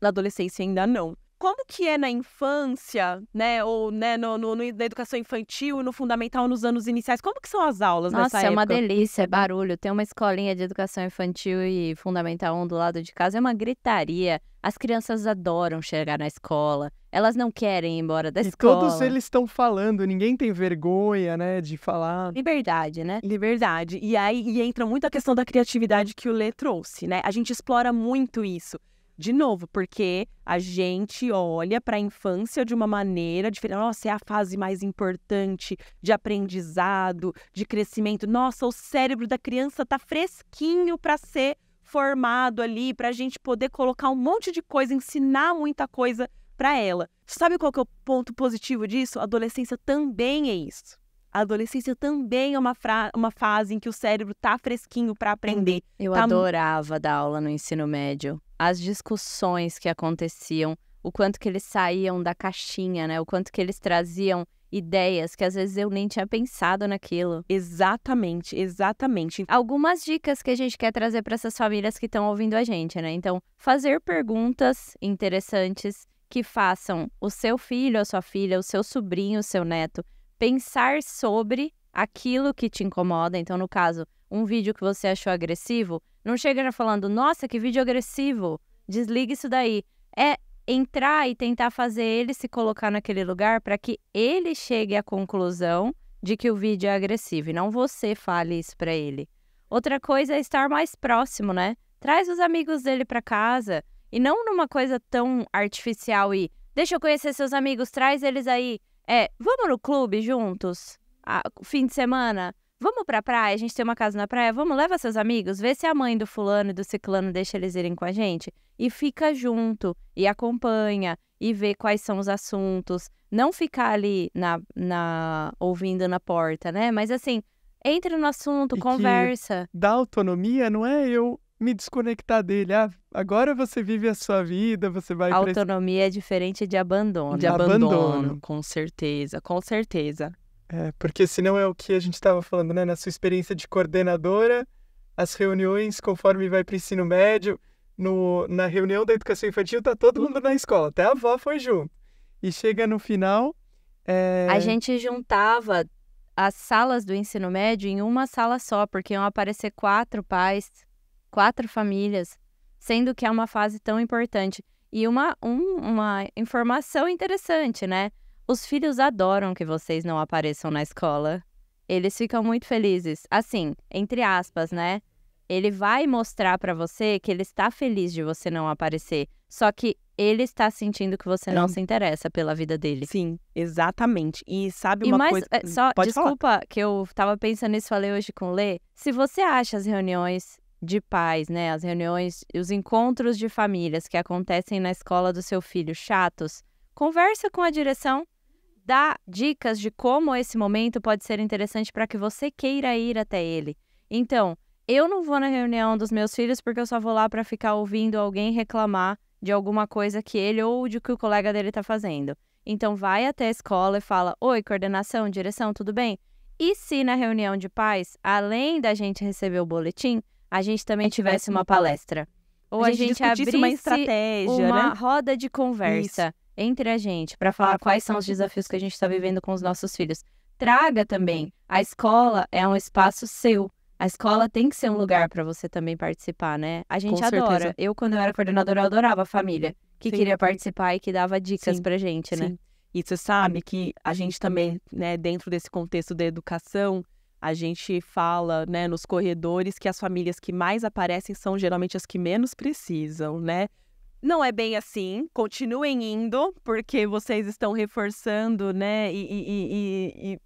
Na adolescência ainda não como que é na infância, né, ou né, no, no, na educação infantil, no fundamental, nos anos iniciais, como que são as aulas Nossa, nessa época? Nossa, é uma delícia, é barulho. Tem uma escolinha de educação infantil e fundamental 1 do lado de casa, é uma gritaria. As crianças adoram chegar na escola, elas não querem ir embora da e escola. todos eles estão falando, ninguém tem vergonha, né, de falar. Liberdade, né? Liberdade. E aí e entra muito a questão da criatividade que o Lê trouxe, né? A gente explora muito isso. De novo, porque a gente olha para a infância de uma maneira diferente. Nossa, é a fase mais importante de aprendizado, de crescimento. Nossa, o cérebro da criança tá fresquinho para ser formado ali, para a gente poder colocar um monte de coisa, ensinar muita coisa para ela. Sabe qual que é o ponto positivo disso? A adolescência também é isso. A adolescência também é uma, uma fase em que o cérebro tá fresquinho para aprender. Uhum. Eu tá... adorava dar aula no ensino médio as discussões que aconteciam, o quanto que eles saíam da caixinha, né? O quanto que eles traziam ideias que às vezes eu nem tinha pensado naquilo. Exatamente, exatamente. Algumas dicas que a gente quer trazer para essas famílias que estão ouvindo a gente, né? Então, fazer perguntas interessantes que façam o seu filho, a sua filha, o seu sobrinho, o seu neto pensar sobre aquilo que te incomoda. Então, no caso, um vídeo que você achou agressivo, não chega já falando, nossa, que vídeo agressivo, desliga isso daí. É entrar e tentar fazer ele se colocar naquele lugar para que ele chegue à conclusão de que o vídeo é agressivo e não você fale isso para ele. Outra coisa é estar mais próximo, né? Traz os amigos dele para casa e não numa coisa tão artificial e deixa eu conhecer seus amigos, traz eles aí. É, vamos no clube juntos, ah, fim de semana. Vamos pra praia, a gente tem uma casa na praia, vamos, leva seus amigos, vê se a mãe do fulano e do ciclano deixa eles irem com a gente e fica junto e acompanha e vê quais são os assuntos. Não ficar ali na, na ouvindo na porta, né? Mas assim, entra no assunto, e conversa. Da autonomia não é eu me desconectar dele. Ah, agora você vive a sua vida, você vai. Autonomia é diferente de abandono. De abandono, abandono, com certeza, com certeza. É, porque senão é o que a gente estava falando, né? Na sua experiência de coordenadora, as reuniões, conforme vai para o ensino médio, no, na reunião da educação infantil, tá todo mundo na escola, até a avó foi junto. E chega no final. É... A gente juntava as salas do ensino médio em uma sala só, porque iam aparecer quatro pais, quatro famílias, sendo que é uma fase tão importante. E uma, um, uma informação interessante, né? Os filhos adoram que vocês não apareçam na escola. Eles ficam muito felizes. Assim, entre aspas, né? Ele vai mostrar para você que ele está feliz de você não aparecer. Só que ele está sentindo que você não, não é. se interessa pela vida dele. Sim, exatamente. E sabe uma e mais, coisa. É, só, Pode desculpa falar. que eu tava pensando nisso, falei hoje com o Lê. Se você acha as reuniões de pais, né? As reuniões, os encontros de famílias que acontecem na escola do seu filho chatos, conversa com a direção dá dicas de como esse momento pode ser interessante para que você queira ir até ele. Então, eu não vou na reunião dos meus filhos porque eu só vou lá para ficar ouvindo alguém reclamar de alguma coisa que ele ou de que o colega dele está fazendo. Então, vai até a escola e fala: Oi, coordenação, direção, tudo bem? E se na reunião de pais, além da gente receber o boletim, a gente também é tivesse uma palestra? Ou a gente, a gente abrisse uma, estratégia, uma né? roda de conversa. Isso entre a gente para falar quais são os desafios que a gente está vivendo com os nossos filhos. Traga também. A escola é um espaço seu. A escola tem que ser um lugar para você também participar, né? A gente com adora. Certeza. Eu, quando eu era coordenadora, eu adorava a família que Sim. queria participar e que dava dicas Sim. pra gente, né? Sim. E você sabe que a gente também, né, dentro desse contexto da educação, a gente fala, né, nos corredores que as famílias que mais aparecem são geralmente as que menos precisam, né? não é bem assim, continuem indo, porque vocês estão reforçando, né, e, e, e, e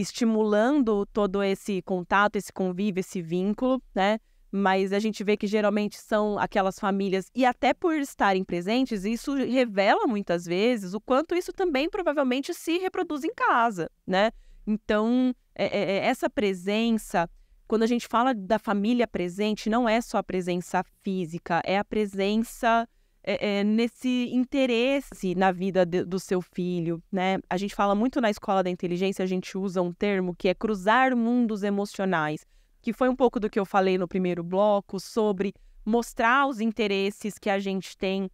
estimulando todo esse contato, esse convívio, esse vínculo, né? Mas a gente vê que geralmente são aquelas famílias, e até por estarem presentes, isso revela muitas vezes o quanto isso também provavelmente se reproduz em casa, né? Então, é, é, é essa presença, quando a gente fala da família presente, não é só a presença física, é a presença é, é, nesse interesse na vida de, do seu filho, né? A gente fala muito na escola da inteligência, a gente usa um termo que é cruzar mundos emocionais, que foi um pouco do que eu falei no primeiro bloco sobre mostrar os interesses que a gente tem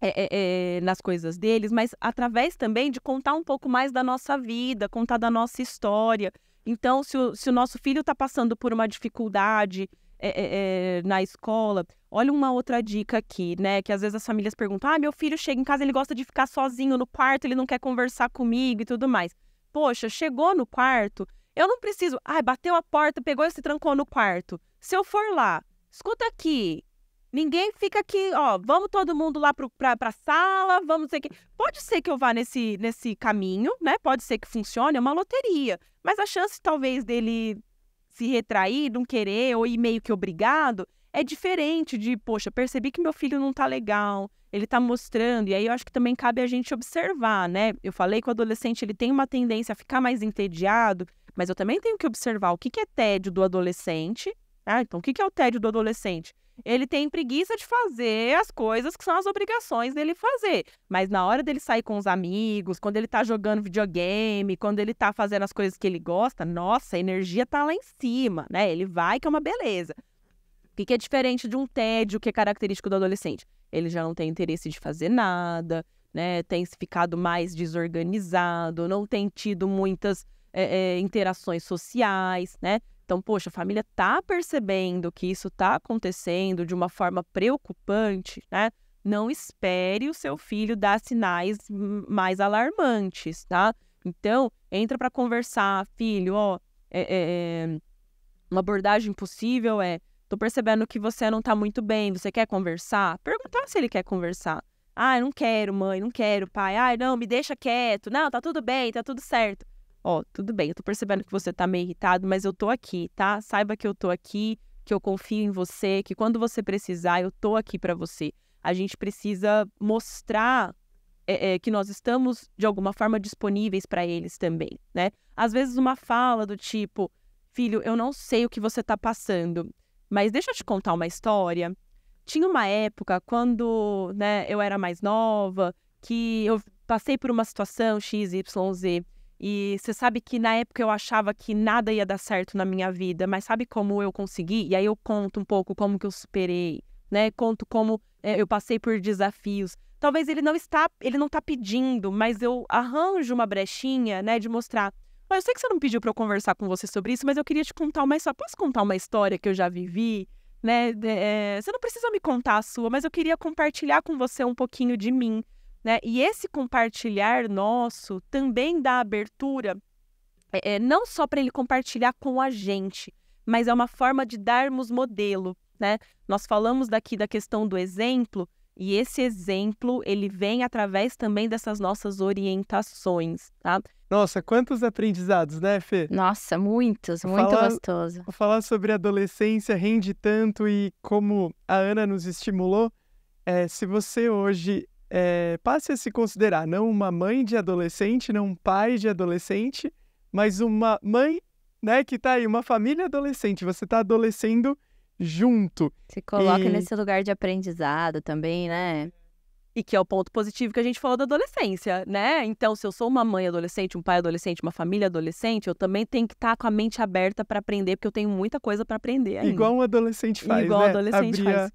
é, é, é, nas coisas deles, mas através também de contar um pouco mais da nossa vida, contar da nossa história. Então, se o, se o nosso filho está passando por uma dificuldade é, é, na escola, Olha uma outra dica aqui, né? Que às vezes as famílias perguntam: ah, meu filho chega em casa, ele gosta de ficar sozinho no quarto, ele não quer conversar comigo e tudo mais. Poxa, chegou no quarto, eu não preciso. Ah, bateu a porta, pegou e se trancou no quarto. Se eu for lá, escuta aqui, Ninguém fica aqui, ó, vamos todo mundo lá pro, pra, pra sala, vamos ser que. Pode ser que eu vá nesse, nesse caminho, né? Pode ser que funcione, é uma loteria. Mas a chance, talvez, dele se retrair, não querer, ou ir meio que obrigado, é diferente de, poxa, percebi que meu filho não tá legal, ele tá mostrando, e aí eu acho que também cabe a gente observar, né? Eu falei que o adolescente ele tem uma tendência a ficar mais entediado, mas eu também tenho que observar o que, que é tédio do adolescente, tá? Então, o que, que é o tédio do adolescente? Ele tem preguiça de fazer as coisas que são as obrigações dele fazer. Mas na hora dele sair com os amigos, quando ele tá jogando videogame, quando ele tá fazendo as coisas que ele gosta, nossa, a energia tá lá em cima, né? Ele vai que é uma beleza. O que é diferente de um tédio que é característico do adolescente? Ele já não tem interesse de fazer nada, né? Tem ficado mais desorganizado, não tem tido muitas é, é, interações sociais, né? Então, poxa, a família tá percebendo que isso tá acontecendo de uma forma preocupante, né? Não espere o seu filho dar sinais mais alarmantes, tá? Então, entra para conversar, filho, ó, é, é, é, uma abordagem possível é Tô percebendo que você não tá muito bem, você quer conversar? Perguntar se ele quer conversar. Ah, não quero, mãe, não quero, pai. Ah, não, me deixa quieto. Não, tá tudo bem, tá tudo certo. Ó, tudo bem, eu tô percebendo que você tá meio irritado, mas eu tô aqui, tá? Saiba que eu tô aqui, que eu confio em você, que quando você precisar, eu tô aqui para você. A gente precisa mostrar é, é, que nós estamos, de alguma forma, disponíveis para eles também, né? Às vezes, uma fala do tipo: filho, eu não sei o que você tá passando. Mas deixa eu te contar uma história. Tinha uma época quando né, eu era mais nova, que eu passei por uma situação XYZ. E você sabe que na época eu achava que nada ia dar certo na minha vida, mas sabe como eu consegui? E aí eu conto um pouco como que eu superei, né? Conto como é, eu passei por desafios. Talvez ele não está, ele não está pedindo, mas eu arranjo uma brechinha, né, de mostrar eu sei que você não pediu para eu conversar com você sobre isso, mas eu queria te contar uma história. Posso contar uma história que eu já vivi? Né? É, você não precisa me contar a sua, mas eu queria compartilhar com você um pouquinho de mim. Né? E esse compartilhar nosso também dá abertura, é, é não só para ele compartilhar com a gente, mas é uma forma de darmos modelo. Né? Nós falamos daqui da questão do exemplo, e esse exemplo, ele vem através também dessas nossas orientações, tá? Nossa, quantos aprendizados, né, Fê? Nossa, muitos, muito falar, gostoso. Falar sobre adolescência rende tanto e como a Ana nos estimulou, é, se você hoje é, passe a se considerar não uma mãe de adolescente, não um pai de adolescente, mas uma mãe, né, que tá aí, uma família adolescente, você tá adolescendo junto. Se coloca e... nesse lugar de aprendizado também, né? E que é o ponto positivo que a gente falou da adolescência, né? Então, se eu sou uma mãe adolescente, um pai adolescente, uma família adolescente, eu também tenho que estar tá com a mente aberta para aprender, porque eu tenho muita coisa para aprender ainda. Igual um adolescente faz, Igual né? adolescente Abrir faz.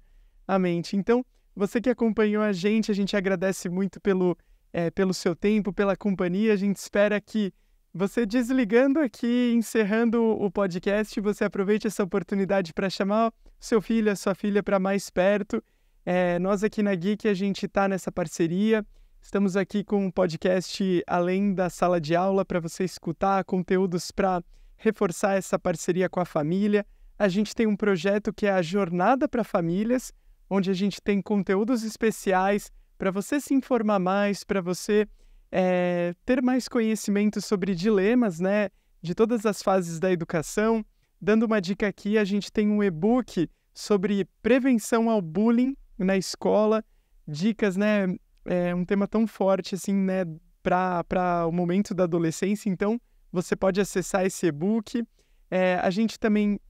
A, a mente. Então, você que acompanhou a gente, a gente agradece muito pelo, é, pelo seu tempo, pela companhia. A gente espera que você desligando aqui, encerrando o podcast, você aproveite essa oportunidade para chamar seu filho, a sua filha para mais perto. É, nós aqui na Geek, a gente está nessa parceria. Estamos aqui com um podcast além da sala de aula para você escutar conteúdos para reforçar essa parceria com a família. A gente tem um projeto que é a Jornada para Famílias, onde a gente tem conteúdos especiais para você se informar mais, para você é, ter mais conhecimento sobre dilemas, né, de todas as fases da educação. Dando uma dica aqui, a gente tem um e-book sobre prevenção ao bullying na escola, dicas, né, é um tema tão forte assim, né, para o momento da adolescência. Então, você pode acessar esse e-book. É, a gente também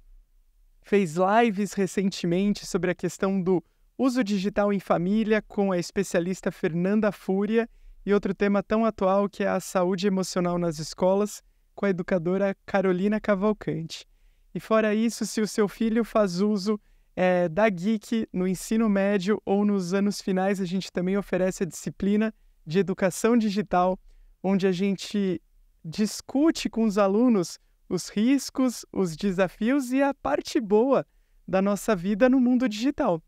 fez lives recentemente sobre a questão do uso digital em família com a especialista Fernanda Fúria e outro tema tão atual que é a saúde emocional nas escolas, com a educadora Carolina Cavalcante. E fora isso, se o seu filho faz uso é, da Geek no ensino médio ou nos anos finais, a gente também oferece a disciplina de educação digital, onde a gente discute com os alunos os riscos, os desafios e a parte boa da nossa vida no mundo digital.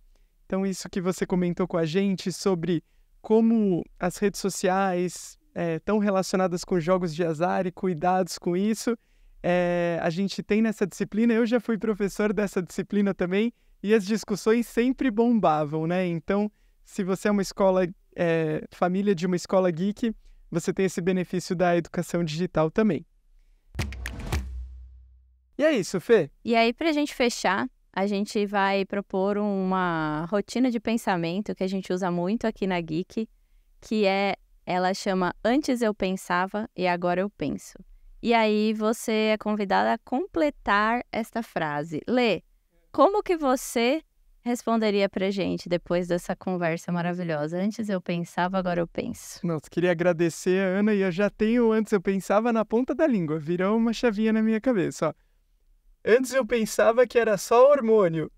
Então, isso que você comentou com a gente sobre como as redes sociais estão é, relacionadas com jogos de azar e cuidados com isso. É, a gente tem nessa disciplina, eu já fui professor dessa disciplina também, e as discussões sempre bombavam, né? Então, se você é uma escola, é, família de uma escola geek, você tem esse benefício da educação digital também. E é isso, Fê. E aí, para a gente fechar, a gente vai propor uma rotina de pensamento que a gente usa muito aqui na Geek, que é ela chama Antes eu pensava e agora eu penso. E aí você é convidada a completar esta frase. Lê, como que você responderia pra gente depois dessa conversa maravilhosa? Antes eu pensava, agora eu penso. Nossa, queria agradecer a Ana e eu já tenho antes eu pensava na ponta da língua, virou uma chavinha na minha cabeça, ó. Antes eu pensava que era só hormônio.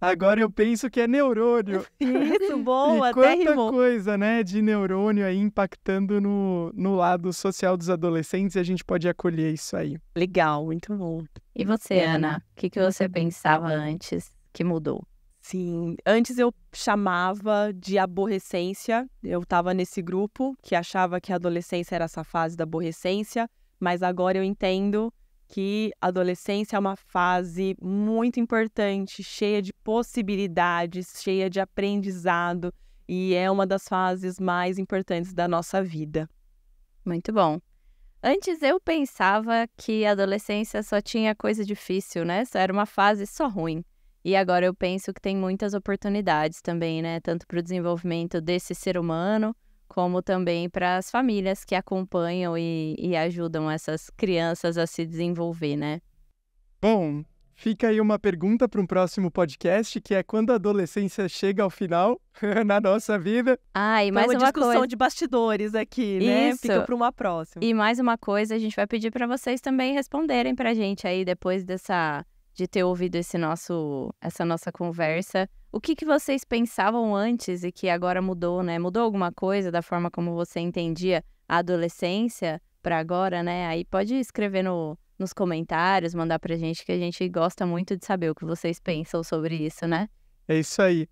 Agora eu penso que é neurônio. Isso, bom, e quanta rimou. coisa, né, de neurônio aí impactando no, no lado social dos adolescentes e a gente pode acolher isso aí. Legal, muito bom. E você, Ana, o que, que você pensava antes que mudou? Sim, antes eu chamava de aborrecência. Eu estava nesse grupo que achava que a adolescência era essa fase da aborrecência, mas agora eu entendo que a adolescência é uma fase muito importante, cheia de possibilidades, cheia de aprendizado e é uma das fases mais importantes da nossa vida. Muito bom. Antes eu pensava que a adolescência só tinha coisa difícil, né? Só era uma fase só ruim. E agora eu penso que tem muitas oportunidades também, né? Tanto para o desenvolvimento desse ser humano como também para as famílias que acompanham e, e, ajudam essas crianças a se desenvolver, né? Bom, fica aí uma pergunta para um próximo podcast, que é quando a adolescência chega ao final na nossa vida. Ah, e tá mais então, uma, uma discussão coisa... de bastidores aqui, né? Isso. Fica para uma próxima. E mais uma coisa, a gente vai pedir para vocês também responderem para a gente aí depois dessa de ter ouvido esse nosso essa nossa conversa o que, que vocês pensavam antes e que agora mudou, né? Mudou alguma coisa da forma como você entendia a adolescência para agora, né? Aí pode escrever no, nos comentários, mandar pra gente, que a gente gosta muito de saber o que vocês pensam sobre isso, né? É isso aí.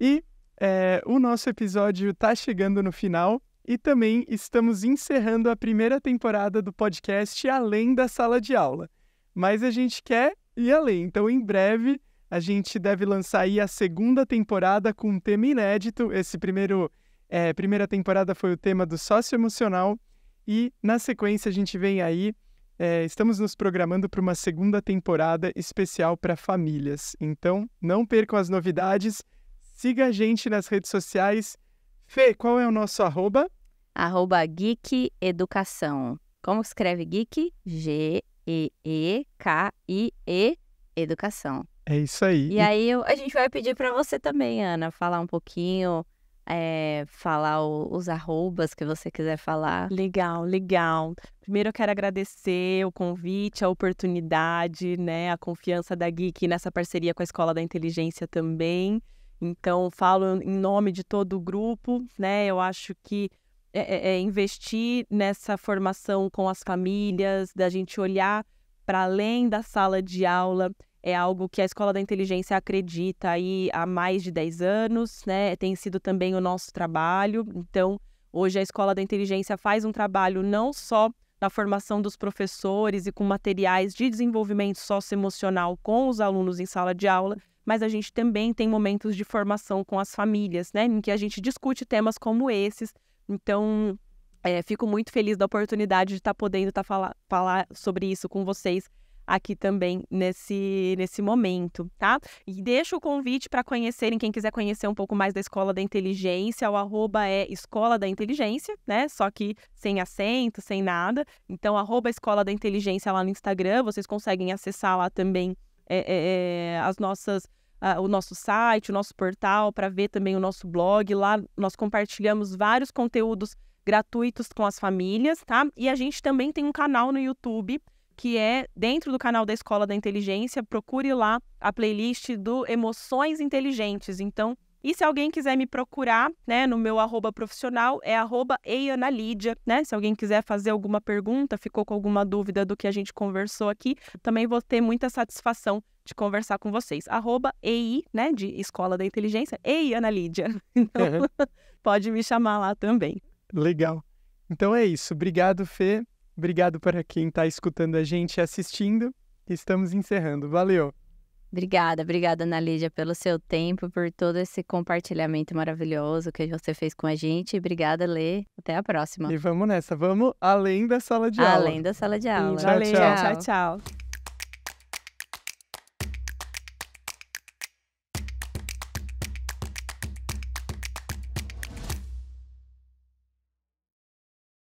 E é, o nosso episódio está chegando no final e também estamos encerrando a primeira temporada do podcast Além da Sala de Aula. Mas a gente quer ir além, então em breve a gente deve lançar aí a segunda temporada com um tema inédito. Esse primeiro é, primeira temporada foi o tema do socioemocional e na sequência a gente vem aí é, estamos nos programando para uma segunda temporada especial para famílias. Então não percam as novidades. Siga a gente nas redes sociais. Fê, qual é o nosso arroba? Arroba Geek Educação. Como escreve Geek? G-E-E-K-I-E Educação. É isso aí. E, e... aí a gente vai pedir para você também, Ana, falar um pouquinho, é, falar o, os arrobas que você quiser falar. Legal, legal. Primeiro eu quero agradecer o convite, a oportunidade, né, a confiança da Geek nessa parceria com a Escola da Inteligência também. Então, falo em nome de todo o grupo, né? Eu acho que é, é, é investir nessa formação com as famílias, da gente olhar para além da sala de aula é algo que a Escola da Inteligência acredita aí há mais de 10 anos, né? Tem sido também o nosso trabalho. Então, hoje a Escola da Inteligência faz um trabalho não só na formação dos professores e com materiais de desenvolvimento socioemocional com os alunos em sala de aula, mas a gente também tem momentos de formação com as famílias, né? Em que a gente discute temas como esses. Então, é, fico muito feliz da oportunidade de estar tá podendo estar tá falar, falar sobre isso com vocês aqui também nesse, nesse momento, tá? E deixo o convite para conhecerem, quem quiser conhecer um pouco mais da Escola da Inteligência, o arroba é Escola da Inteligência, né? Só que sem acento, sem nada. Então, arroba Escola da Inteligência lá no Instagram, vocês conseguem acessar lá também é, é, as nossas Uh, o nosso site, o nosso portal, para ver também o nosso blog. Lá nós compartilhamos vários conteúdos gratuitos com as famílias, tá? E a gente também tem um canal no YouTube que é dentro do canal da Escola da Inteligência. Procure lá a playlist do Emoções Inteligentes. Então, e se alguém quiser me procurar, né, no meu arroba profissional, é arroba eianalidia, né? Se alguém quiser fazer alguma pergunta, ficou com alguma dúvida do que a gente conversou aqui, também vou ter muita satisfação de conversar com vocês. Arroba EI, né, de Escola da Inteligência, eianalidia. Então, uhum. pode me chamar lá também. Legal. Então é isso. Obrigado, Fê. Obrigado para quem está escutando a gente e assistindo. Estamos encerrando. Valeu! Obrigada, obrigada, Ana Lídia, pelo seu tempo, por todo esse compartilhamento maravilhoso que você fez com a gente. Obrigada, Lê. Até a próxima. E vamos nessa, vamos além da sala de além aula. Além da sala de aula. Tchau, tchau, tchau. tchau.